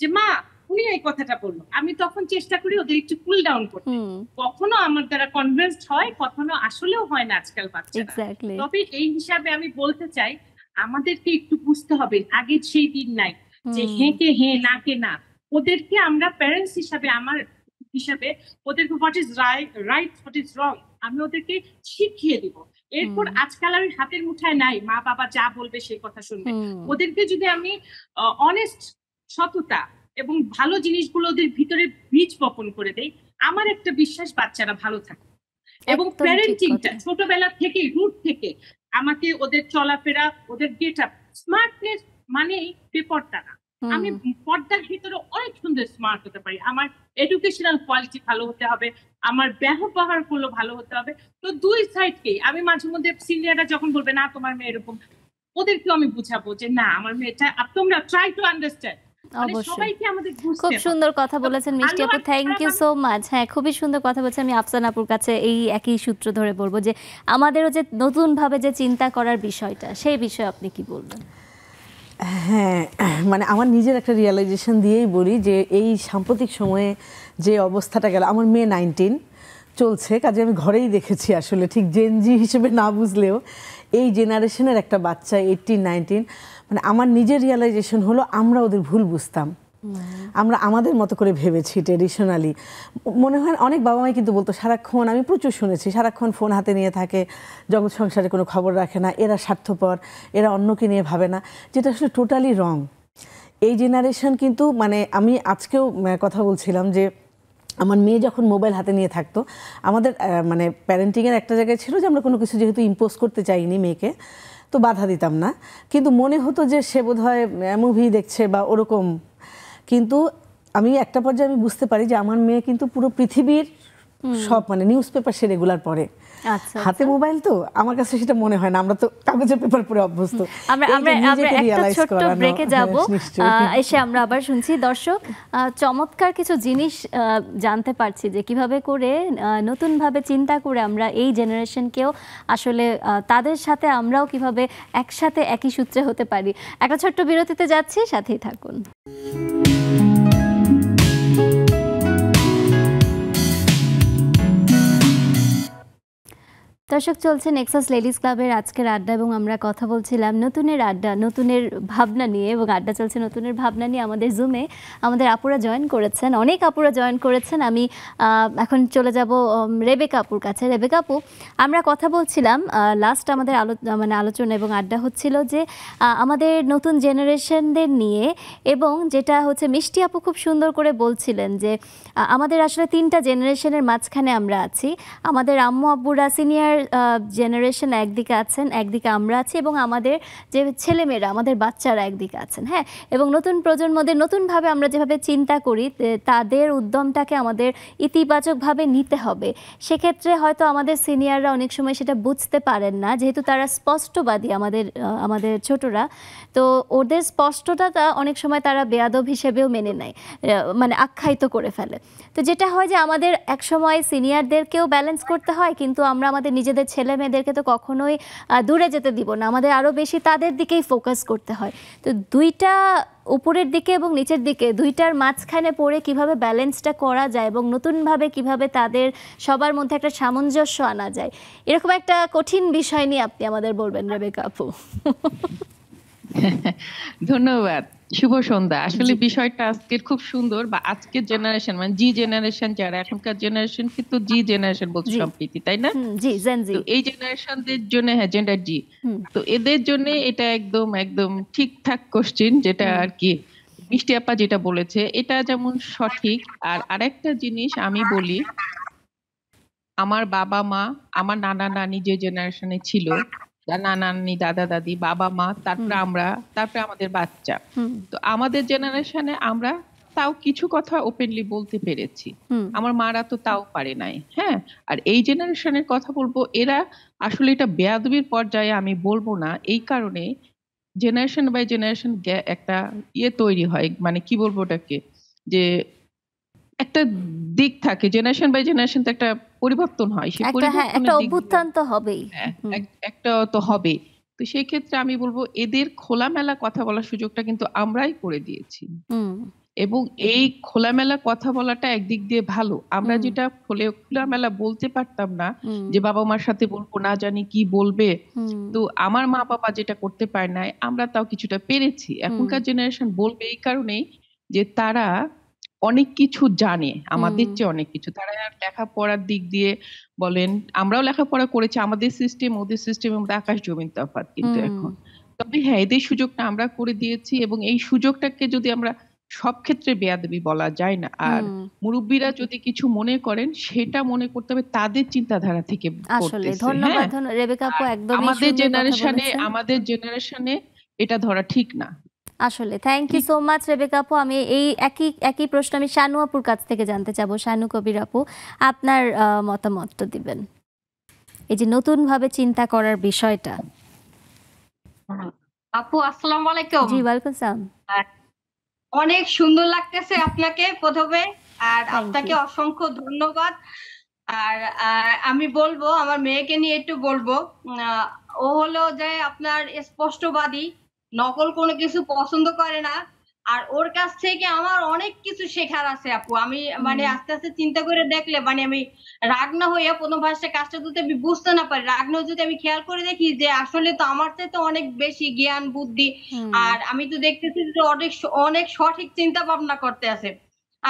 যে মা তখনই এই কথাটা বললো আমি তখন চেষ্টা করি ওদের একটু কুল ডাউন করতে কখনো আমার দ্বারা কনভিন্সড হয় কখনো আসলেও হয় না আজকাল বাচ্চারা তবে এই হিসাবে আমি বলতে চাই আমাদেরকে একটু বুঝতে হবে আগে সেই দিন নাই যে হেঁকে হ্যাঁ না কে না ওদেরকে আমরা প্যারেন্টস হিসাবে আমার হিসাবে ওদেরকে what is right what is wrong আমি ওদেরকে শিখিয়ে দিব এরপর আজকাল আমি হাতের মুঠায় নাই মা বাবা যা বলবে সেই কথা শুনবে ওদেরকে যদি আমি অনেস্ট সততা এবং ভালো জিনিসগুলো ওদের ভিতরে বীজ বপন করে দেয় আমার একটা বিশ্বাস বাচ্চারা ভালো থাকে এবং প্যারেন্টিংটা ছোটবেলা থেকে রুট থেকে আমাকে ওদের চলাফেরা ওদের গেট আপ স্মার্টনেস মানে বেপরটা না আমি পর্দার ভিতরে অনেক সুন্দর স্মার্ট হতে পারি আমার এডুকেশনাল কোয়ালিটি ভালো হতে হবে আমার ব্যবহার গুলো ভালো হতে হবে তো দুই সাইডকেই আমি মাঝে মধ্যে সিনিয়ররা যখন বলবে না তোমার মেয়ে এরকম ওদেরকেও আমি বুঝাবো যে না আমার মেয়েটা তোমরা ট্রাই টু আন্ডারস্ট্যান্ড মানে অবশ্যই খুব সুন্দর কথা বলেছেন মিষ্টি আপু থ্যাংক ইউ সো মাচ হ্যাঁ খুবই সুন্দর কথা বলছেন আমি আফসান আপুর কাছে এই একই সূত্র ধরে বলবো যে আমাদেরও যে নতুনভাবে যে চিন্তা করার বিষয়টা সেই বিষয়ে আপনি কি বলবেন হ্যাঁ মানে আমার নিজের একটা রিয়েলাইজেশন দিয়েই বলি যে এই সাম্প্রতিক সময়ে যে অবস্থাটা গেল আমার মেয়ে নাইনটিন চলছে কাজে আমি ঘরেই দেখেছি আসলে ঠিক জেনজি হিসেবে না বুঝলেও এই জেনারেশনের একটা বাচ্চা এইটিন নাইনটিন মানে আমার নিজের রিয়েলাইজেশন হলো আমরা ওদের ভুল বুঝতাম আমরা আমাদের মতো করে ভেবেছি ট্রেডিশনালি মনে হয় অনেক বাবা মাই কিন্তু বলতো সারাক্ষণ আমি প্রচুর শুনেছি সারাক্ষণ ফোন হাতে নিয়ে থাকে জগৎ সংসারে কোনো খবর রাখে না এরা স্বার্থপর এরা অন্যকে নিয়ে ভাবে না যেটা আসলে টোটালি রং এই জেনারেশন কিন্তু মানে আমি আজকেও কথা বলছিলাম যে আমার মেয়ে যখন মোবাইল হাতে নিয়ে থাকতো আমাদের মানে প্যারেন্টিংয়ের একটা জায়গায় ছিল যে আমরা কোনো কিছু যেহেতু ইম্পোজ করতে চাইনি মেয়েকে তো বাধা দিতাম না কিন্তু মনে হতো যে সে বোধ হয় মুভি দেখছে বা ওরকম কিন্তু আমি একটা পর্যায়ে আমি বুঝতে পারি যে আমার মেয়ে কিন্তু পুরো পৃথিবীর সব মানে নিউজ পেপার সে রেগুলার পড়ে আচ্ছা, আচ্ছা। হাতে মোবাইল তো আমার কাছে সেটা মনে হয় না আমরা তো কাগজে পেপার পড়ে অভ্যস্ত আমরা আমরা একটা ছোট্ট ব্রেকে যাব হ্যাঁ, এসে আমরা আবার শুনছি দর্শক চমৎকার কিছু জিনিস জানতে পারছি যে কিভাবে করে নতুন ভাবে চিন্তা করে আমরা এই জেনারেশনকেও আসলে তাদের সাথে আমরাও কিভাবে একসাথে একই সূত্রে হতে পারি একটা ছোট্ট বিরতিতে যাচ্ছি সাথেই থাকুন দর্শক চলছে নেক্সাস লেডিস ক্লাবের আজকের আড্ডা এবং আমরা কথা বলছিলাম নতুনের আড্ডা নতুনের ভাবনা নিয়ে এবং আড্ডা চলছে নতুনের ভাবনা নিয়ে আমাদের জুমে আমাদের আপুরা জয়েন করেছেন অনেক আপুরা জয়েন করেছেন আমি এখন চলে যাব রেবেকা আপুর কাছে রেবেকা আপু আমরা কথা বলছিলাম লাস্ট আমাদের আলো মানে আলোচনা এবং আড্ডা হচ্ছিল যে আমাদের নতুন জেনারেশনদের নিয়ে এবং যেটা হচ্ছে মিষ্টি আপু খুব সুন্দর করে বলছিলেন যে আমাদের আসলে তিনটা জেনারেশনের মাঝখানে আমরা আছি আমাদের আম্মু আব্বুরা সিনিয়র জেনারেশন একদিকে আছেন একদিকে আমরা আছি এবং আমাদের যে ছেলেমেয়েরা আমাদের বাচ্চারা একদিকে আছেন হ্যাঁ এবং নতুন প্রজন্মদের নতুনভাবে আমরা যেভাবে চিন্তা করি তাদের উদ্যমটাকে আমাদের ইতিবাচকভাবে নিতে হবে সেক্ষেত্রে হয়তো আমাদের সিনিয়ররা অনেক সময় সেটা বুঝতে পারেন না যেহেতু তারা স্পষ্টবাদী আমাদের আমাদের ছোটরা তো ওদের স্পষ্টতাটা অনেক সময় তারা বেয়াদব হিসেবেও মেনে নেয় মানে আখ্যায়িত করে ফেলে তো যেটা হয় যে আমাদের একসময় সিনিয়রদেরকেও ব্যালেন্স করতে হয় কিন্তু আমরা আমাদের নিজের নিজেদের ছেলে মেয়েদেরকে তো কখনোই দূরে যেতে দিব না আমাদের আরও বেশি তাদের দিকেই ফোকাস করতে হয় তো দুইটা উপরের দিকে এবং নিচের দিকে দুইটার মাঝখানে পড়ে কিভাবে ব্যালেন্সটা করা যায় এবং নতুনভাবে কিভাবে তাদের সবার মধ্যে একটা সামঞ্জস্য আনা যায় এরকম একটা কঠিন বিষয় নিয়ে আপনি আমাদের বলবেন রেবেকা আপু ধন্যবাদ শুভ সন্ধ্যা আসলে বিষয়টা আজকে খুব সুন্দর বা আজকের জেনারেশন মানে জি জেনারেশন যারা এখনকার জেনারেশন কিন্তু জি জেনারেশন বলছে সম্প্রীতি তাই না জি জেন জি এই জেনারেশনদের জন্য হ্যাঁ জেন্ডার জি তো এদের জন্য এটা একদম একদম ঠিকঠাক কোশ্চিন যেটা আর কি মিষ্টি আপা যেটা বলেছে এটা যেমন সঠিক আর আরেকটা জিনিস আমি বলি আমার বাবা মা আমার নানা নানি যে জেনারেশনে ছিল নানা নানি দাদা দাদি বাবা মা তারপরে আমরা তারপরে আমাদের বাচ্চা তো আমাদের জেনারেশনে আমরা তাও কিছু কথা ওপেনলি বলতে পেরেছি আমার মারা তো তাও পারে নাই হ্যাঁ আর এই জেনারেশনের কথা বলবো এরা আসলে এটা বেয়াদবির পর্যায়ে আমি বলবো না এই কারণে জেনারেশন বাই জেনারেশন একটা ইয়ে তৈরি হয় মানে কি বলবো ওটাকে যে একটা দিক থাকে জেনারেশন বাই জেনারেশন তো একটা পরিবর্তন হয় সেই একটা হ্যাঁ, অভ্যুত্থান তো হবেই হ্যাঁ, একটা তো হবে তো সেই ক্ষেত্রে আমি বলবো এদের খোলামেলা কথা বলার সুযোগটা কিন্তু আমরাই করে দিয়েছি এবং এই খোলামেলা কথা বলাটা একদিক দিয়ে ভালো আমরা যেটা খোলে খোলামেলা বলতে পারতাম না যে বাবা মার সাথে বলবো না জানি কি বলবে তো আমার মা বাবা যেটা করতে পারে নাই আমরা তাও কিছুটা পেরেছি এখনকার জেনারেশন বলবে এই কারণেই যে তারা অনেক কিছু জানে আমাদের চেয়ে অনেক কিছু তারা লেখাপড়ার দিক দিয়ে বলেন আমরাও লেখাপড়া করেছি আমাদের সিস্টেম ওদের সিস্টেম এবং আকাশ জমিন তফাত কিন্তু এখন তবে হ্যাঁ এদের সুযোগটা আমরা করে দিয়েছি এবং এই সুযোগটাকে যদি আমরা সব ক্ষেত্রে বেয়াদবি বলা যায় না আর মুরব্বীরা যদি কিছু মনে করেন সেটা মনে করতে হবে তাদের চিন্তাধারা থেকে ধন্যবাদ হ্যাঁ? আমাদের জেনারেশনে আমাদের জেনারেশনে এটা ধরা ঠিক না আসলে thank you so much Rebecca আপু আমি এই একই একই প্রশ্ন আমি শানু আপুর কাছ থেকে জানতে চাবো শানু কবির আপু আপনার মতামতটা দিবেন এই যে নতুন ভাবে চিন্তা করার বিষয়টা আপু আসসালামু আলাইকুম জি ওয়েলকাম সাম অনেক সুন্দর লাগতেছে আপনাকে প্রথমে আর আপনাকে অসংখ্য ধন্যবাদ আর আমি বলবো আমার মেয়েকে নিয়ে একটু বলবো ও হলো যে আপনার স্পষ্টবাদী নকল কোনো কিছু পছন্দ করে না আর ওর কাছ থেকে আমার অনেক কিছু শেখার আছে আপু আমি মানে আস্তে আস্তে চিন্তা করে দেখলে মানে আমি রাগ না হইয়া প্রথম ফার্স্টে কাজটা যদি আমি বুঝতে না পারি রাগ না যদি আমি খেয়াল করে দেখি যে আসলে তো আমার চাইতে অনেক বেশি জ্ঞান বুদ্ধি আর আমি তো দেখতেছি যে অনেক অনেক সঠিক চিন্তা ভাবনা করতে আছে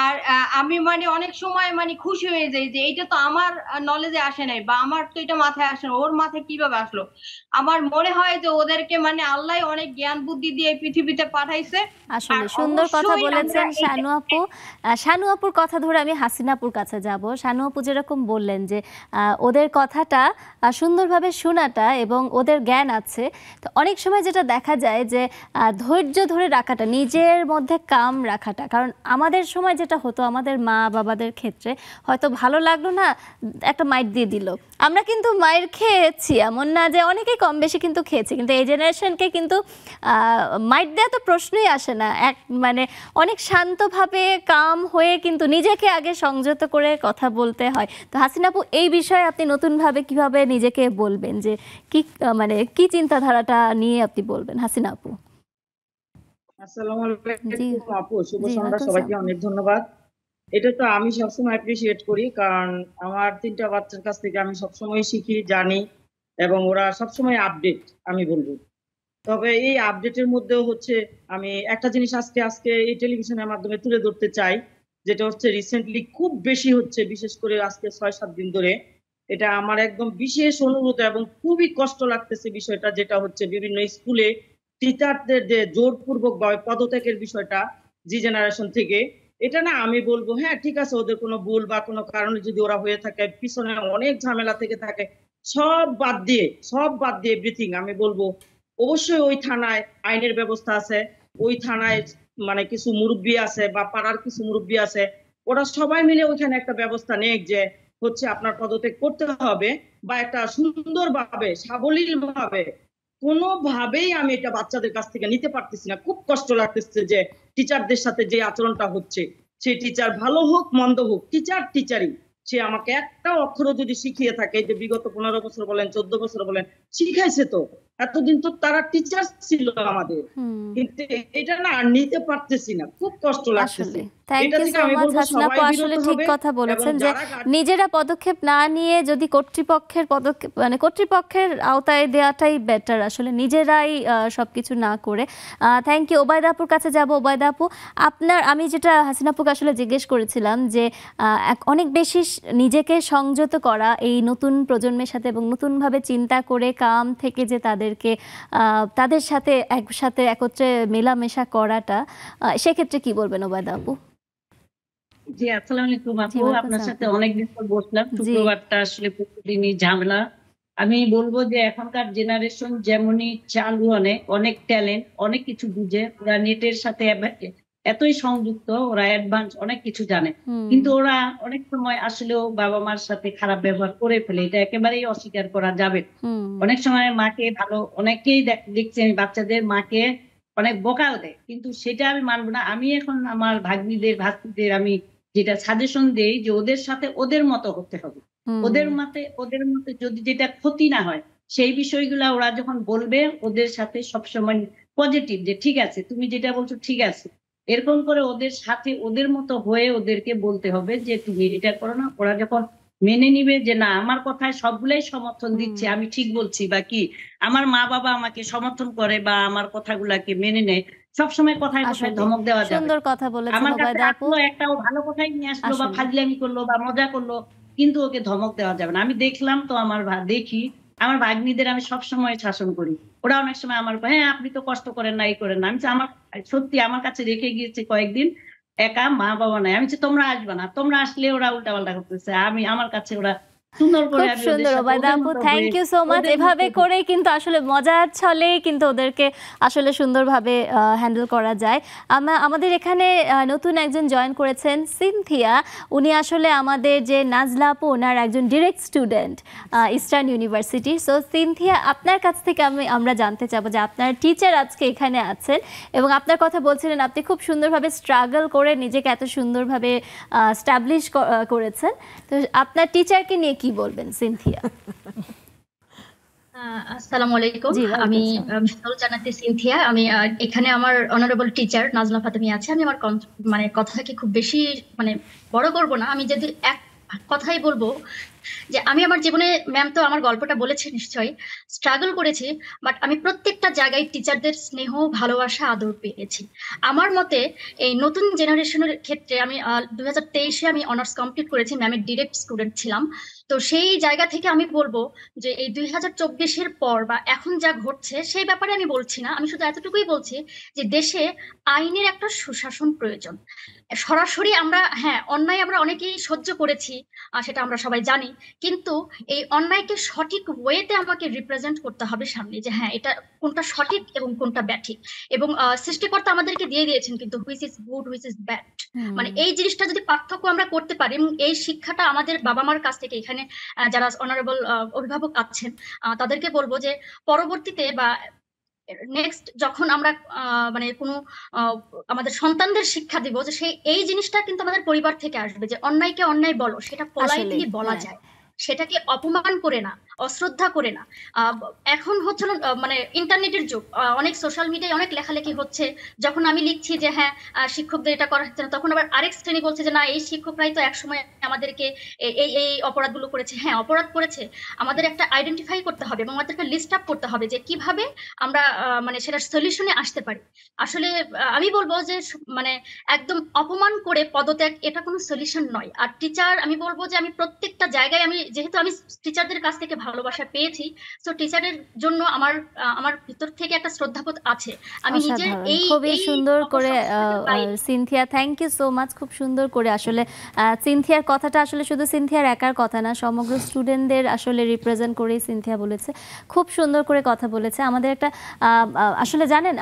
আর আমি মানে অনেক সময় মানে খুশি হয়ে যাই যে এটা তো আমার নলেজে আসে নাই বা আমার তো এটা মাথায় আসে না ওর মাথায় কিভাবে আসলো আমার মনে হয় যে ওদেরকে মানে আল্লাহ অনেক জ্ঞান বুদ্ধি দিয়ে পৃথিবীতে পাঠাইছে আসলে সুন্দর কথা বলেছেন শানু আপু শানু আপুর কথা ধরে আমি হাসিনাপুর কাছে যাব শানু আপু যেরকম বললেন যে ওদের কথাটা সুন্দরভাবে শোনাটা এবং ওদের জ্ঞান আছে তো অনেক সময় যেটা দেখা যায় যে ধৈর্য ধরে রাখাটা নিজের মধ্যে কাম রাখাটা কারণ আমাদের সময় যেটা হতো আমাদের মা বাবাদের ক্ষেত্রে হয়তো ভালো লাগলো না একটা মাইট দিয়ে দিল আমরা কিন্তু মায়ের খেয়েছি এমন না যে অনেকেই কম বেশি কিন্তু খেয়েছি কিন্তু এই জেনারেশনকে কিন্তু মাইট দেওয়া তো প্রশ্নই আসে না এক মানে অনেক শান্তভাবে কাম হয়ে কিন্তু নিজেকে আগে সংযত করে কথা বলতে হয় তো হাসিনাপু এই বিষয়ে আপনি নতুনভাবে কিভাবে নিজেকে বলবেন যে কি মানে কি চিন্তাধারাটা নিয়ে আপনি বলবেন হাসিনাপু আসসালামু আলাইকুম আপু শুভ সন্ধ্যা সবাইকে অনেক ধন্যবাদ এটা তো আমি সবসময় অ্যাপ্রিসিয়েট করি কারণ আমার তিনটা বাচ্চার কাছ থেকে আমি সবসময় শিখি জানি এবং ওরা সবসময় আপডেট আমি বলবো তবে এই আপডেটের মধ্যেও হচ্ছে আমি একটা জিনিস আজকে আজকে এই টেলিভিশনের মাধ্যমে তুলে ধরতে চাই যেটা হচ্ছে রিসেন্টলি খুব বেশি হচ্ছে বিশেষ করে আজকে ছয় সাত দিন ধরে এটা আমার একদম বিশেষ অনুরোধ এবং খুবই কষ্ট লাগতেছে বিষয়টা যেটা হচ্ছে বিভিন্ন স্কুলে টিচারদের যে জোরপূর্বক পদত্যাগের বিষয়টা জি জেনারেশন থেকে এটা না আমি বলবো হ্যাঁ ঠিক আছে ওদের কোনো ভুল বা কোনো কারণে যদি ওরা হয়ে থাকে পিছনে অনেক ঝামেলা থেকে থাকে সব বাদ দিয়ে সব বাদ দিয়ে এভরিথিং আমি বলবো অবশ্যই ওই থানায় আইনের ব্যবস্থা আছে ওই থানায় মানে কিছু মুরব্বী আছে বা পাড়ার কিছু মুরব্বী আছে ওরা সবাই মিলে ওইখানে একটা ব্যবস্থা নেই যে হচ্ছে আপনার পদত্যাগ করতে হবে বা একটা সুন্দরভাবে সাবলীল ভাবে কোনোভাবেই আমি এটা বাচ্চাদের কাছ থেকে নিতে পারতেছি না খুব কষ্ট লাগতেছে যে টিচারদের সাথে যে আচরণটা হচ্ছে সে টিচার ভালো হোক মন্দ হোক টিচার টিচারই সে আমাকে একটা অক্ষর যদি শিখিয়ে থাকে যে বিগত পনেরো বছর বলেন চোদ্দ বছর বলেন শিখাইছে তো এতদিন তো তারা টিচার ছিল আমাদের কিন্তু এটা না আর নিতে পারতেছি না খুব কষ্ট লাগছে ঠিক কথা বলেছেন যে নিজেরা পদক্ষেপ না নিয়ে যদি কর্তৃপক্ষের পদক্ষেপ মানে কর্তৃপক্ষের আওতায় দেওয়াটাই বেটার আসলে নিজেরাই সবকিছু না করে থ্যাংক ইউ ওবায়দা আপুর কাছে যাব ওবায়দা আপু আপনার আমি যেটা হাসিনাপুকে আসলে জিজ্ঞেস করেছিলাম যে অনেক বেশি নিজেকে সংযত করা এই নতুন প্রজন্মের সাথে এবং নতুনভাবে চিন্তা করে কাম থেকে যে তাদের তাদেরকে তাদের সাথে একসাথে একত্রে মেলামেশা করাটা সেক্ষেত্রে কি বলবেন ওবায়দা আপু জি আসসালামু আলাইকুম আপু আপনার সাথে অনেকদিন পর বসলাম শুক্রবারটা আসলে প্রতিদিনই ঝামেলা আমি বলবো যে এখনকার জেনারেশন যেমনই চালু অনেক অনেক ট্যালেন্ট অনেক কিছু বুঝে ওরা নেটের সাথে এতই সংযুক্ত ওরা অ্যাডভান্স অনেক কিছু জানে কিন্তু ওরা অনেক সময় আসলেও বাবা মার সাথে খারাপ ব্যবহার করে ফেলে এটা একেবারেই অস্বীকার করা যাবে অনেক সময় মাকে ভালো অনেকেই দেখছি আমি বাচ্চাদের মাকে অনেক বোকাও দেয় কিন্তু সেটা আমি মানবো না আমি এখন আমার ভাগ্নিদের ভাস্তিদের আমি যেটা সাজেশন দেই যে ওদের সাথে ওদের মতো হতে হবে ওদের মতে ওদের মতে যদি যেটা ক্ষতি না হয় সেই বিষয়গুলো ওরা যখন বলবে ওদের সাথে সবসময় পজিটিভ যে ঠিক আছে তুমি যেটা বলছো ঠিক আছে এরকম করে ওদের সাথে ওদের মতো হয়ে ওদেরকে বলতে হবে যে তুমি এটা করো না ওরা যখন মেনে নিবে যে না আমার কথায় সবগুলাই সমর্থন দিচ্ছে আমি ঠিক বলছি বা কি আমার মা বাবা আমাকে সমর্থন করে বা আমার কথাগুলাকে মেনে নেয় সবসময় কথায় কথায় ধমক দেওয়া যাবে সুন্দর কথা বলেছেন আমার কাছে আসলো একটা ভালো কথাই নিয়ে আসলো বা ফাজলামি করলো বা মজা করলো কিন্তু ওকে ধমক দেওয়া যাবে না আমি দেখলাম তো আমার ভা দেখি আমার বাগ্নিদের আমি সবসময় শাসন করি ওরা অনেক সময় আমার হ্যাঁ আপনি তো কষ্ট করেন না এই করেন না আমি আমার সত্যি আমার কাছে রেখে গিয়েছে কয়েকদিন একা মা বাবা নাই আমি তোমরা আসবে না তোমরা আসলে ওরা উল্টা পাল্টা করতেছে আমি আমার কাছে ওরা খুব সুন্দর Obaida thank you so much এভাবে করে কিন্তু আসলে মজার ছলে কিন্তু ওদেরকে আসলে সুন্দরভাবে হ্যান্ডেল করা যায় আমাদের এখানে নতুন একজন জয়েন করেছেন সিনথিয়া উনি আসলে আমাদের যে নাজলা আপু ওনার একজন direct student eastern university so Sinthia আপনার কাছ থেকে আমি আমরা জানতে চাবো যে আপনার টিচার আজকে এখানে আছেন এবং আপনার কথা বলছিলেন আপনি খুব সুন্দরভাবে স্ট্রাগল করে নিজেকে এত সুন্দরভাবে স্টাবলিশ করেছেন তো আপনার টিচারকে নিয়ে কি বলবেন সিনথিয়া আসসালামু আলাইকুম আমি মিসাল জানাতে সিনথিয়া আমি এখানে আমার অনারেবল টিচার নাজমা ফাতেমি আছে আমি আমার মানে কথাটাকে খুব বেশি মানে বড় করব না আমি যদি এক কথাই বলবো যে আমি আমার জীবনে ম্যাম তো আমার গল্পটা বলেছে নিশ্চয়ই স্ট্রাগল করেছি বাট আমি প্রত্যেকটা জায়গায় টিচারদের স্নেহ ভালোবাসা আদর পেয়েছি আমার মতে এই নতুন জেনারেশনের ক্ষেত্রে আমি দু হাজার তেইশে আমি অনার্স কমপ্লিট করেছি ম্যামের ডিরেক্ট স্টুডেন্ট ছিলাম তো সেই জায়গা থেকে আমি বলবো যে এই দুই হাজার চব্বিশের পর বা এখন যা ঘটছে সেই ব্যাপারে আমি বলছি না আমি শুধু এতটুকুই বলছি যে দেশে আইনের একটা সুশাসন প্রয়োজন সরাসরি আমরা হ্যাঁ অন্যায় আমরা অনেকেই সহ্য করেছি সেটা আমরা সবাই জানি কিন্তু এই অন্যায়কে সঠিক ওয়েতে আমাকে রিপ্রেজেন্ট করতে হবে সামনে যে হ্যাঁ এটা কোনটা সঠিক এবং কোনটা ব্যাঠিক এবং সৃষ্টিকর্তা আমাদেরকে দিয়ে দিয়েছেন কিন্তু which is good which is bad মানে এই জিনিসটা যদি পার্থক্য আমরা করতে পারি এবং এই শিক্ষাটা আমাদের বাবা মার কাছ থেকে এখানে যারা অনারেবল অভিভাবক আছেন তাদেরকে বলবো যে পরবর্তীতে বা নেক্সট যখন আমরা মানে কোনো আমাদের সন্তানদের শিক্ষা দিব যে সেই এই জিনিসটা কিন্তু আমাদের পরিবার থেকে আসবে যে অন্যায়কে অন্যায় বলো সেটা দিয়ে বলা হ্যাঁ। যায় সেটাকে অপমান করে না অশ্রদ্ধা করে না এখন হচ্ছে মানে ইন্টারনেটের যুগ অনেক সোশ্যাল মিডিয়ায় অনেক লেখালেখি হচ্ছে যখন আমি লিখছি যে হ্যাঁ শিক্ষকদের এটা করা হচ্ছে না তখন আবার আরেক শ্রেণী বলছে যে না এই শিক্ষকরাই তো একসময় আমাদেরকে এই এই অপরাধগুলো করেছে হ্যাঁ অপরাধ করেছে আমাদের একটা আইডেন্টিফাই করতে হবে এবং আমাদেরকে লিস্ট আপ করতে হবে যে কিভাবে আমরা মানে সেটার সলিউশনে আসতে পারি আসলে আমি বলবো যে মানে একদম অপমান করে পদত্যাগ এটা কোনো সলিউশন নয় আর টিচার আমি বলবো যে আমি প্রত্যেকটা জায়গায় আমি যেহেতু আমি টিচারদের কাছ থেকে ভালো ভালোবাসা পেয়েছি তো টিচারের জন্য আমার আমার ভিতর থেকে একটা শ্রদ্ধাবোধ আছে আমি নিজে এই খুবই সুন্দর করে Sinthia thank you so much খুব সুন্দর করে আসলে সিনথিয়ার কথাটা আসলে শুধু সিনথিয়ার একার কথা না সমগ্র স্টুডেন্টদের আসলে রিপ্রেজেন্ট করেই সিনথিয়া বলেছে খুব সুন্দর করে কথা বলেছে আমাদের একটা আসলে জানেন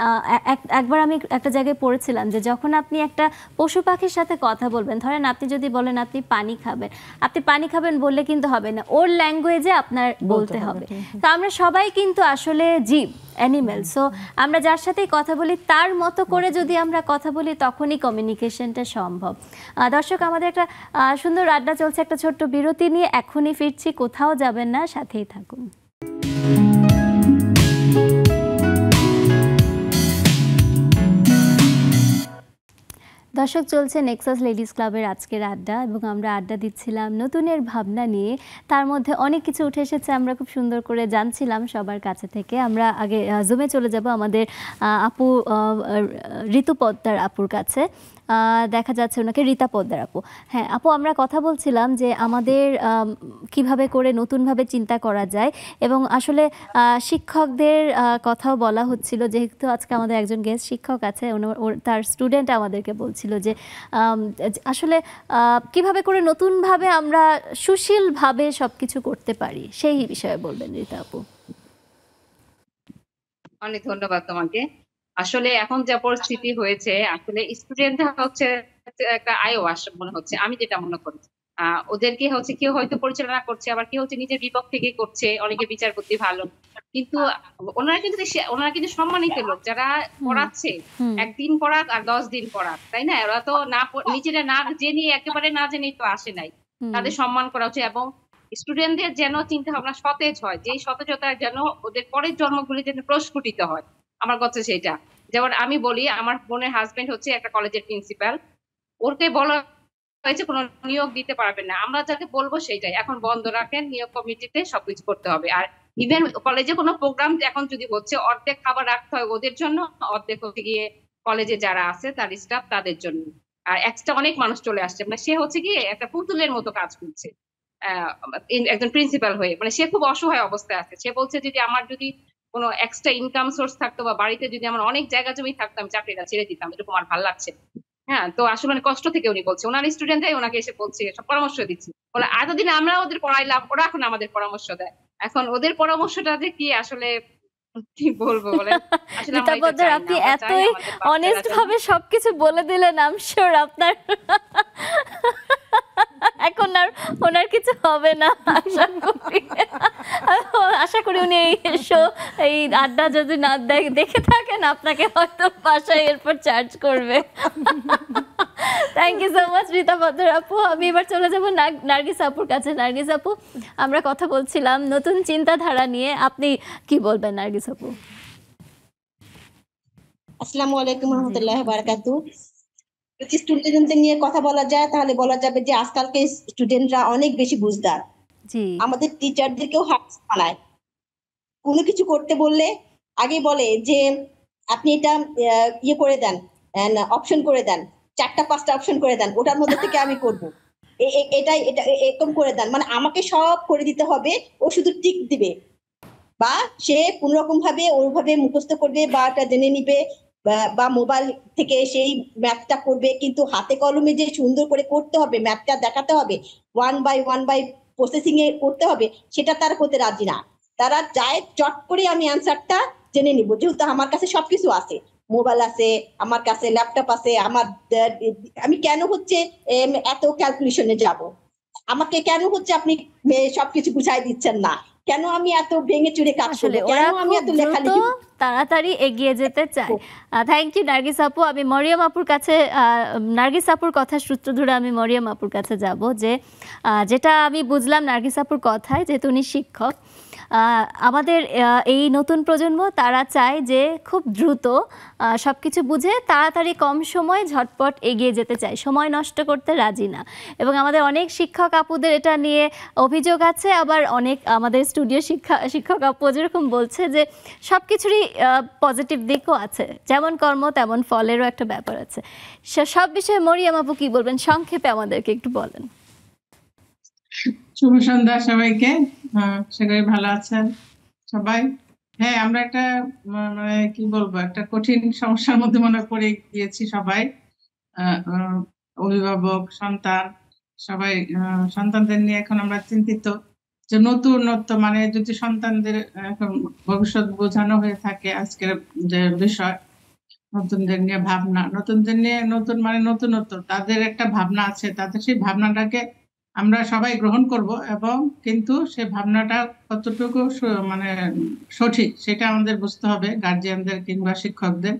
একবার আমি একটা জায়গায় পড়েছিলাম যে যখন আপনি একটা পশু পাখির সাথে কথা বলবেন ধরেন আপনি যদি বলেন আপনি পানি খাবেন আপনি পানি খাবেন বললে কিন্তু হবে না ওর ল্যাঙ্গুয়েজে আপনার আবার বলতে হবে তো আমরা সবাই কিন্তু আসলে জীব অ্যানিম্যাল সো আমরা যার সাথে কথা বলি তার মতো করে যদি আমরা কথা বলি তখনই কমিউনিকেশনটা সম্ভব দর্শক আমাদের একটা সুন্দর আড্ডা চলছে একটা ছোট্ট বিরতি নিয়ে এখনই ফিরছি কোথাও যাবেন না সাথেই থাকুন দর্শক চলছে নেক্সাস লেডিস ক্লাবের আজকের আড্ডা এবং আমরা আড্ডা দিচ্ছিলাম নতুনের ভাবনা নিয়ে তার মধ্যে অনেক কিছু উঠে এসেছে আমরা খুব সুন্দর করে জানছিলাম সবার কাছে থেকে আমরা আগে জুমে চলে যাব আমাদের আপু ঋতুপদ্মার আপুর কাছে দেখা যাচ্ছে ওনাকে রীতা পদ্মার আপু হ্যাঁ আপু আমরা কথা বলছিলাম যে আমাদের কিভাবে করে নতুনভাবে চিন্তা করা যায় এবং আসলে শিক্ষকদের কথাও বলা হচ্ছিল যেহেতু আজকে আমাদের একজন গেস্ট শিক্ষক আছে তার স্টুডেন্ট আমাদেরকে বলছিল যে আসলে কিভাবে করে নতুনভাবে আমরা সুশীলভাবে সব কিছু করতে পারি সেই বিষয়ে বলবেন রীতা আপু অনেক ধন্যবাদ তোমাকে আসলে এখন যা পরিস্থিতি হয়েছে আসলে স্টুডেন্ট হচ্ছে একটা আয় ওয়াশ মনে হচ্ছে আমি যেটা মনে করি ওদেরকে হচ্ছে কেউ হয়তো পরিচালনা করছে আবার কেউ হচ্ছে নিজের বিপক্ষ থেকে করছে অনেকে বিচার করতে ভালো কিন্তু ওনারা কিন্তু ওনারা কিন্তু সম্মানিত লোক যারা পড়াচ্ছে একদিন পড়াক আর দশ দিন পড়াক তাই না ওরা তো না নিজেরা না জেনে একেবারে না জেনেই তো আসে নাই তাদের সম্মান করা হচ্ছে এবং স্টুডেন্টদের যেন চিন্তা ভাবনা সতেজ হয় যে সতেজতা যেন ওদের পরের জন্মগুলি যেন প্রস্ফুটিত হয় আমার কথা সেটা যেমন আমি বলি আমার বোনের হাজবেন্ড হচ্ছে একটা কলেজের প্রিন্সিপাল ওরকে বলা হয়েছে কোনো নিয়োগ দিতে পারবেন না আমরা যাকে বলবো সেটাই এখন বন্ধ রাখেন নিয়োগ কমিটিতে সবকিছু করতে হবে আর ইভেন কলেজে কোনো প্রোগ্রাম এখন যদি হচ্ছে অর্ধেক খাবার রাখতে হয় ওদের জন্য অর্ধেক হতে গিয়ে কলেজে যারা আছে তার স্টাফ তাদের জন্য আর এক্সট্রা অনেক মানুষ চলে আসছে মানে সে হচ্ছে গিয়ে একটা পুতুলের মতো কাজ করছে একজন প্রিন্সিপাল হয়ে মানে সে খুব অসহায় অবস্থায় আছে সে বলছে যদি আমার যদি কোনো এক্সট্রা ইনকাম সোর্স থাকতো বা বাড়িতে যদি আমার অনেক জায়গা জমি থাকতাম চাকরিটা ছেড়ে দিতাম এরকম আমার ভালো লাগছে হ্যাঁ তো আসলে মানে কষ্ট থেকে উনি বলছে ওনার স্টুডেন্টরাই ওনাকে এসে বলছে সব পরামর্শ দিচ্ছে বলে এতদিন আমরা ওদের পড়াইলাম ওরা এখন আমাদের পরামর্শ দেয় এখন ওদের পরামর্শটা যে কি আসলে কি বলবো বলে আপনি এতই অনেস্ট ভাবে সবকিছু বলে দিলেন আম শিওর আপনার এখন আর ওনার কিছু হবে না আশা করি আশা করি উনি এই শো এই আড্ডা যদি না দেখে থাকেন আপনাকে হয়তো এরপর চার্জ করবে thank you so much Rita Bhadra আপু আমি এবার চলে যাব নার্গিস আপুর কাছে নার্গিস আপু আমরা কথা বলছিলাম নতুন চিন্তাধারা নিয়ে আপনি কি বলবেন নার্গিস আপু আসসালামু আলাইকুম রহমতুল্লাহ যদি স্টুডেন্টদের নিয়ে কথা বলা যায় তাহলে বলা যাবে যে আজকালকে স্টুডেন্টরা অনেক বেশি বুঝদার আমাদের টিচারদেরকেও হাত বানায় কোনো কিছু করতে বললে আগে বলে যে আপনি এটা ইয়ে করে দেন অপশন করে দেন চারটা পাঁচটা অপশন করে দেন ওটার মধ্যে থেকে আমি করব এটাই এটা এরকম করে দেন মানে আমাকে সব করে দিতে হবে ও শুধু টিক দিবে বা সে কোন রকম ভাবে ওইভাবে মুখস্থ করবে বা এটা জেনে নিবে বা মোবাইল থেকে সেই ম্যাপটা করবে কিন্তু হাতে কলমে যে সুন্দর করে করতে হবে ম্যাপটা দেখাতে হবে one by one by processing এ করতে হবে সেটা তারা করতে রাজি না তারা চায় চট করে আমি অ্যান্সারটা জেনে নিব যেহেতু আমার কাছে সবকিছু আছে মোবাইল আছে আমার কাছে ল্যাপটপ আছে আমার আমি কেন হচ্ছে এত ক্যালকুলেশনে যাব আমাকে কেন হচ্ছে আপনি সবকিছু গুছাই দিচ্ছেন না কেন আমি এত ভেঙে চুরে কাজ করি কেন আমি এত লিখি তাড়াতাড়ি এগিয়ে যেতে চাই থ্যাংক ইউ নার্গিস আপু আমি মরিয়াম আপুর কাছে নার্গিস আপুর কথা সূত্র ধরে আমি মরিয়াম আপুর কাছে যাব যে যেটা আমি বুঝলাম নার্গিস আপুর কথায় যেহেতু উনি শিক্ষক আমাদের এই নতুন প্রজন্ম তারা চায় যে খুব দ্রুত সব কিছু বুঝে তাড়াতাড়ি কম সময় ঝটপট এগিয়ে যেতে চায় সময় নষ্ট করতে রাজি না এবং আমাদের অনেক শিক্ষক আপুদের এটা নিয়ে অভিযোগ আছে আবার অনেক আমাদের স্টুডিও শিক্ষা শিক্ষক আপু যেরকম বলছে যে সব কিছুরই পজিটিভ দিকও আছে যেমন কর্ম তেমন ফলেরও একটা ব্যাপার আছে সব বিষয়ে মরিয়াম আপু কী বলবেন সংক্ষেপে আমাদেরকে একটু বলেন শুভ সন্ধ্যা সবাইকে সবাই ভালো আছেন সবাই হ্যাঁ আমরা একটা মানে কি বলবো একটা কঠিন সমস্যার মধ্যে মনে করে গিয়েছি সবাই অভিভাবক সন্তান সবাই সন্তানদের নিয়ে এখন আমরা চিন্তিত যে নতুনত্ব মানে যদি সন্তানদের এখন ভবিষ্যৎ বোঝানো হয়ে থাকে আজকের যে বিষয় নতুনদের নিয়ে ভাবনা নতুনদের নিয়ে নতুন মানে নতুনত্ব তাদের একটা ভাবনা আছে তাদের সেই ভাবনাটাকে আমরা সবাই গ্রহণ করব এবং কিন্তু সে ভাবনাটা কতটুকু মানে সঠিক সেটা আমাদের বুঝতে হবে গার্জিয়ানদের কিংবা শিক্ষকদের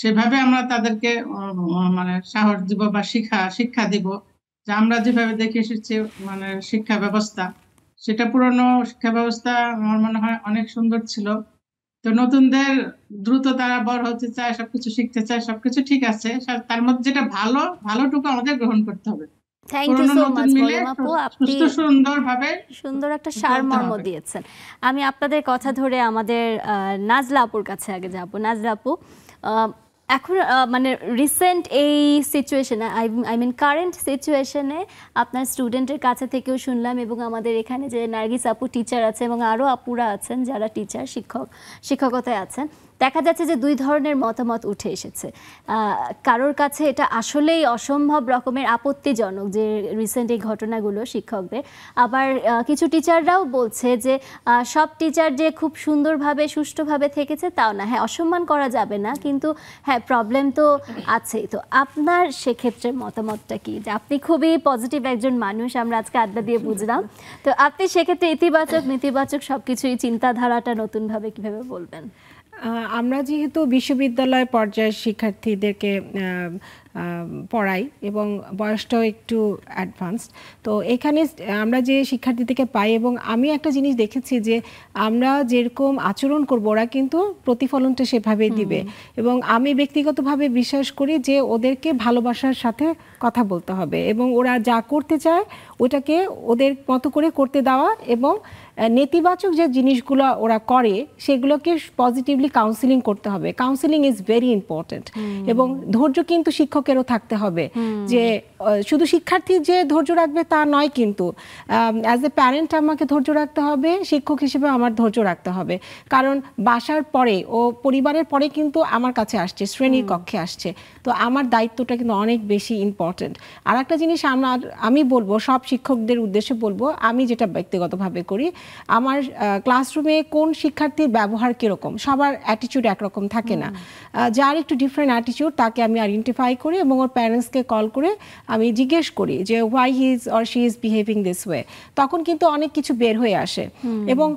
সেভাবে আমরা তাদেরকে মানে সাহস দিব বা শিক্ষা শিক্ষা দিব যে আমরা যেভাবে দেখে এসেছি মানে শিক্ষা ব্যবস্থা সেটা পুরনো শিক্ষা ব্যবস্থা আমার মনে হয় অনেক সুন্দর ছিল তো নতুনদের দ্রুত তারা বড় হতে চায় সবকিছু শিখতে চায় সবকিছু ঠিক আছে তার মধ্যে যেটা ভালো ভালোটুকু আমাদের গ্রহণ করতে হবে thank you so much Mariam আপনি সুন্দরভাবে সুন্দর একটা সারমর্ম দিয়েছেন আমি আপনাদের কথা ধরে আমাদের নাজলা আপুর কাছে আগে যাব নাজলা আপু এখন মানে রিসেন্ট এই সিচুয়েশনে আই মিন কারেন্ট সিচুয়েশনে আপনার স্টুডেন্টের কাছে থেকেও শুনলাম এবং আমাদের এখানে যে নার্গিস আপু টিচার আছে এবং আরও আপুরা আছেন যারা টিচার শিক্ষক শিক্ষকতায় আছেন দেখা যাচ্ছে যে দুই ধরনের মতামত উঠে এসেছে কারোর কাছে এটা আসলেই অসম্ভব রকমের আপত্তিজনক যে রিসেন্ট এই ঘটনাগুলো শিক্ষকদের আবার কিছু টিচাররাও বলছে যে সব টিচার যে খুব সুন্দরভাবে সুষ্ঠুভাবে থেকেছে তাও না হ্যাঁ অসম্মান করা যাবে না কিন্তু হ্যাঁ প্রবলেম তো আছেই তো আপনার সেক্ষেত্রে মতামতটা কি যে আপনি খুবই পজিটিভ একজন মানুষ আমরা আজকে আড্ডা দিয়ে বুঝলাম তো আপনি সেক্ষেত্রে ইতিবাচক নেতিবাচক সব কিছুই চিন্তাধারাটা নতুনভাবে কিভাবে বলবেন আমরা যেহেতু বিশ্ববিদ্যালয় পর্যায়ের শিক্ষার্থীদেরকে পড়াই এবং বয়সটাও একটু অ্যাডভান্সড তো এখানে আমরা যে শিক্ষার্থী থেকে পাই এবং আমি একটা জিনিস দেখেছি যে আমরা যেরকম আচরণ করব ওরা কিন্তু প্রতিফলনটা সেভাবেই দিবে এবং আমি ব্যক্তিগতভাবে বিশ্বাস করি যে ওদেরকে ভালোবাসার সাথে কথা বলতে হবে এবং ওরা যা করতে চায় ওটাকে ওদের মতো করে করতে দেওয়া এবং নেতিবাচক যে জিনিসগুলো ওরা করে সেগুলোকে পজিটিভলি কাউন্সিলিং করতে হবে কাউন্সিলিং ইজ ভেরি ইম্পর্ট্যান্ট এবং ধৈর্য কিন্তু শিক্ষক শিক্ষকেরও থাকতে হবে যে শুধু শিক্ষার্থী যে ধৈর্য রাখবে তা নয় কিন্তু অ্যাজ এ প্যারেন্ট আমাকে ধৈর্য রাখতে হবে শিক্ষক হিসেবে আমার ধৈর্য রাখতে হবে কারণ বাসার পরে ও পরিবারের পরে কিন্তু আমার কাছে আসছে শ্রেণীর কক্ষে আসছে তো আমার দায়িত্বটা কিন্তু অনেক বেশি ইম্পর্টেন্ট আর একটা জিনিস আমার আমি বলবো সব শিক্ষকদের উদ্দেশ্যে বলবো আমি যেটা ব্যক্তিগতভাবে করি আমার ক্লাসরুমে কোন শিক্ষার্থীর ব্যবহার কীরকম সবার অ্যাটিচিউড একরকম থাকে না যার একটু ডিফারেন্ট অ্যাটিচিউড তাকে আমি আইডেন্টিফাই করি করি এবং ওর প্যারেন্টসকে কল করে আমি জিজ্ঞেস করি যে why he is or she is behaving this way তখন কিন্তু অনেক কিছু বের হয়ে আসে এবং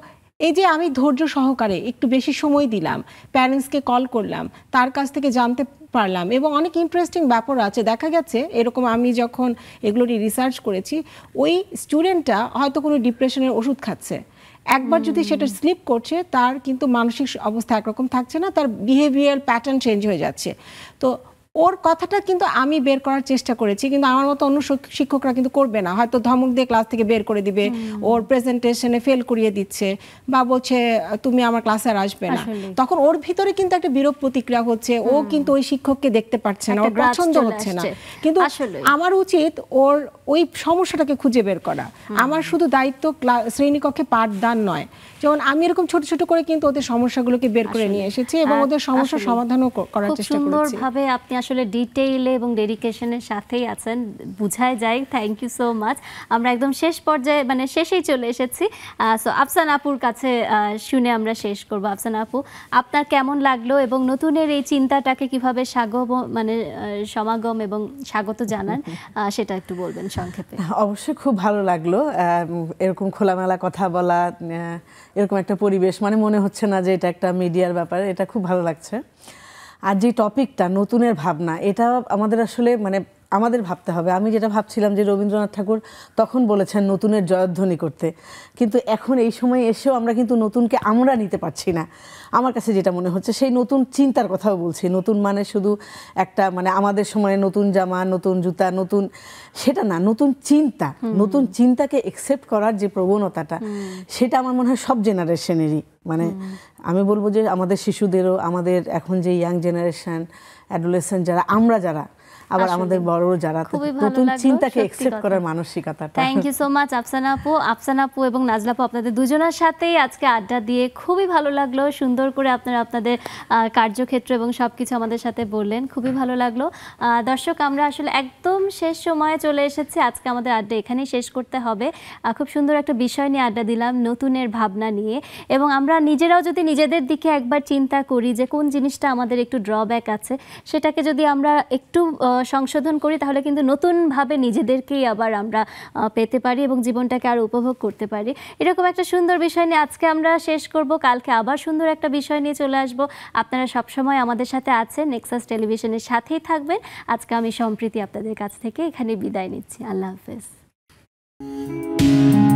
এই যে আমি ধৈর্য সহকারে একটু বেশি সময় দিলাম প্যারেন্টসকে কল করলাম তার কাছ থেকে জানতে পারলাম এবং অনেক ইন্টারেস্টিং ব্যাপার আছে দেখা গেছে এরকম আমি যখন এগুলো রিসার্চ করেছি ওই স্টুডেন্টটা হয়তো কোনো ডিপ্রেশনের ওষুধ খাচ্ছে একবার যদি সেটা স্লিপ করছে তার কিন্তু মানসিক অবস্থা একরকম থাকছে না তার বিহেভিয়ার প্যাটার্ন চেঞ্জ হয়ে যাচ্ছে তো ওর কথাটা কিন্তু আমি বের করার চেষ্টা করেছি কিন্তু আমার মতো অন্য শিক্ষকরা কিন্তু করবে না হয়তো ধমক দিয়ে ক্লাস থেকে বের করে দিবে ওর প্রেজেন্টেশনে ফেল করিয়ে দিচ্ছে বা বলছে তুমি আমার ক্লাসে আর আসবে না তখন ওর ভিতরে কিন্তু একটা বিরূপ প্রতিক্রিয়া হচ্ছে ও কিন্তু ওই শিক্ষককে দেখতে পারছে না ওর পছন্দ হচ্ছে না কিন্তু আমার উচিত ওর ওই সমস্যাটাকে খুঁজে বের করা আমার শুধু দায়িত্ব শ্রেণীকক্ষে পাঠদান নয় যেমন আমি এরকম ছোট ছোট করে কিন্তু ওদের সমস্যাগুলোকে বের করে নিয়ে এসেছি এবং ওদের সমস্যা সমাধানও করার চেষ্টা করছি সুন্দরভাবে আপনি আসলে ডিটেইলে এবং ডেডিকেশনের সাথেই আছেন বুঝায় যায় থ্যাংক ইউ সো মাচ আমরা একদম শেষ পর্যায়ে মানে শেষেই চলে এসেছি সো আফসান আপুর কাছে শুনে আমরা শেষ করব আফসান আপু আপনার কেমন লাগলো এবং নতুনের এই চিন্তাটাকে কিভাবে স্বাগত মানে সমাগম এবং স্বাগত জানান সেটা একটু বলবেন সংক্ষেপে অবশ্যই খুব ভালো লাগলো এরকম খোলামেলা কথা বলা এরকম একটা পরিবেশ মানে মনে হচ্ছে না যে এটা একটা মিডিয়ার ব্যাপার এটা খুব ভালো লাগছে আর যে টপিকটা নতুনের ভাবনা এটা আমাদের আসলে মানে আমাদের ভাবতে হবে আমি যেটা ভাবছিলাম যে রবীন্দ্রনাথ ঠাকুর তখন বলেছেন নতুনের জয়ধ্বনি করতে কিন্তু এখন এই সময় এসেও আমরা কিন্তু নতুনকে আমরা নিতে পারছি না আমার কাছে যেটা মনে হচ্ছে সেই নতুন চিন্তার কথাও বলছি নতুন মানে শুধু একটা মানে আমাদের সময়ে নতুন জামা নতুন জুতা নতুন সেটা না নতুন চিন্তা নতুন চিন্তাকে একসেপ্ট করার যে প্রবণতাটা সেটা আমার মনে হয় সব জেনারেশনেরই মানে আমি বলবো যে আমাদের শিশুদেরও আমাদের এখন যে ইয়াং জেনারেশন অ্যাডোলেশন যারা আমরা যারা আবার আমাদের বড় যারা নতুন চিন্তাকে একসেপ্ট করার মানসিকতাটা thank you so much Afsana আপু আফসানা আপু এবং নাজলা আপু আপনাদের দুজনের সাথেই আজকে আড্ডা দিয়ে খুবই ভালো লাগলো সুন্দর করে আপনারা আপনাদের কার্যক্ষেত্র এবং সব কিছু আমাদের সাথে বললেন খুবই ভালো লাগলো দর্শক আমরা আসলে একদম শেষ সময়ে চলে এসেছি আজকে আমাদের আড্ডা এখানেই শেষ করতে হবে খুব সুন্দর একটা বিষয় নিয়ে আড্ডা দিলাম নতুনের ভাবনা নিয়ে এবং আমরা নিজেরাও যদি নিজেদের দিকে একবার চিন্তা করি যে কোন জিনিসটা আমাদের একটু ড্রব্যাক আছে সেটাকে যদি আমরা একটু সংশোধন করি তাহলে কিন্তু নতুনভাবে নিজেদেরকেই আবার আমরা পেতে পারি এবং জীবনটাকে আর উপভোগ করতে পারি এরকম একটা সুন্দর বিষয় নিয়ে আজকে আমরা শেষ করব কালকে আবার সুন্দর একটা বিষয় নিয়ে চলে আসব আপনারা সবসময় আমাদের সাথে আছেন নেক্সাস টেলিভিশনের সাথেই থাকবেন আজকে আমি সম্প্রীতি আপনাদের কাছ থেকে এখানে বিদায় নিচ্ছি আল্লাহ হাফেজ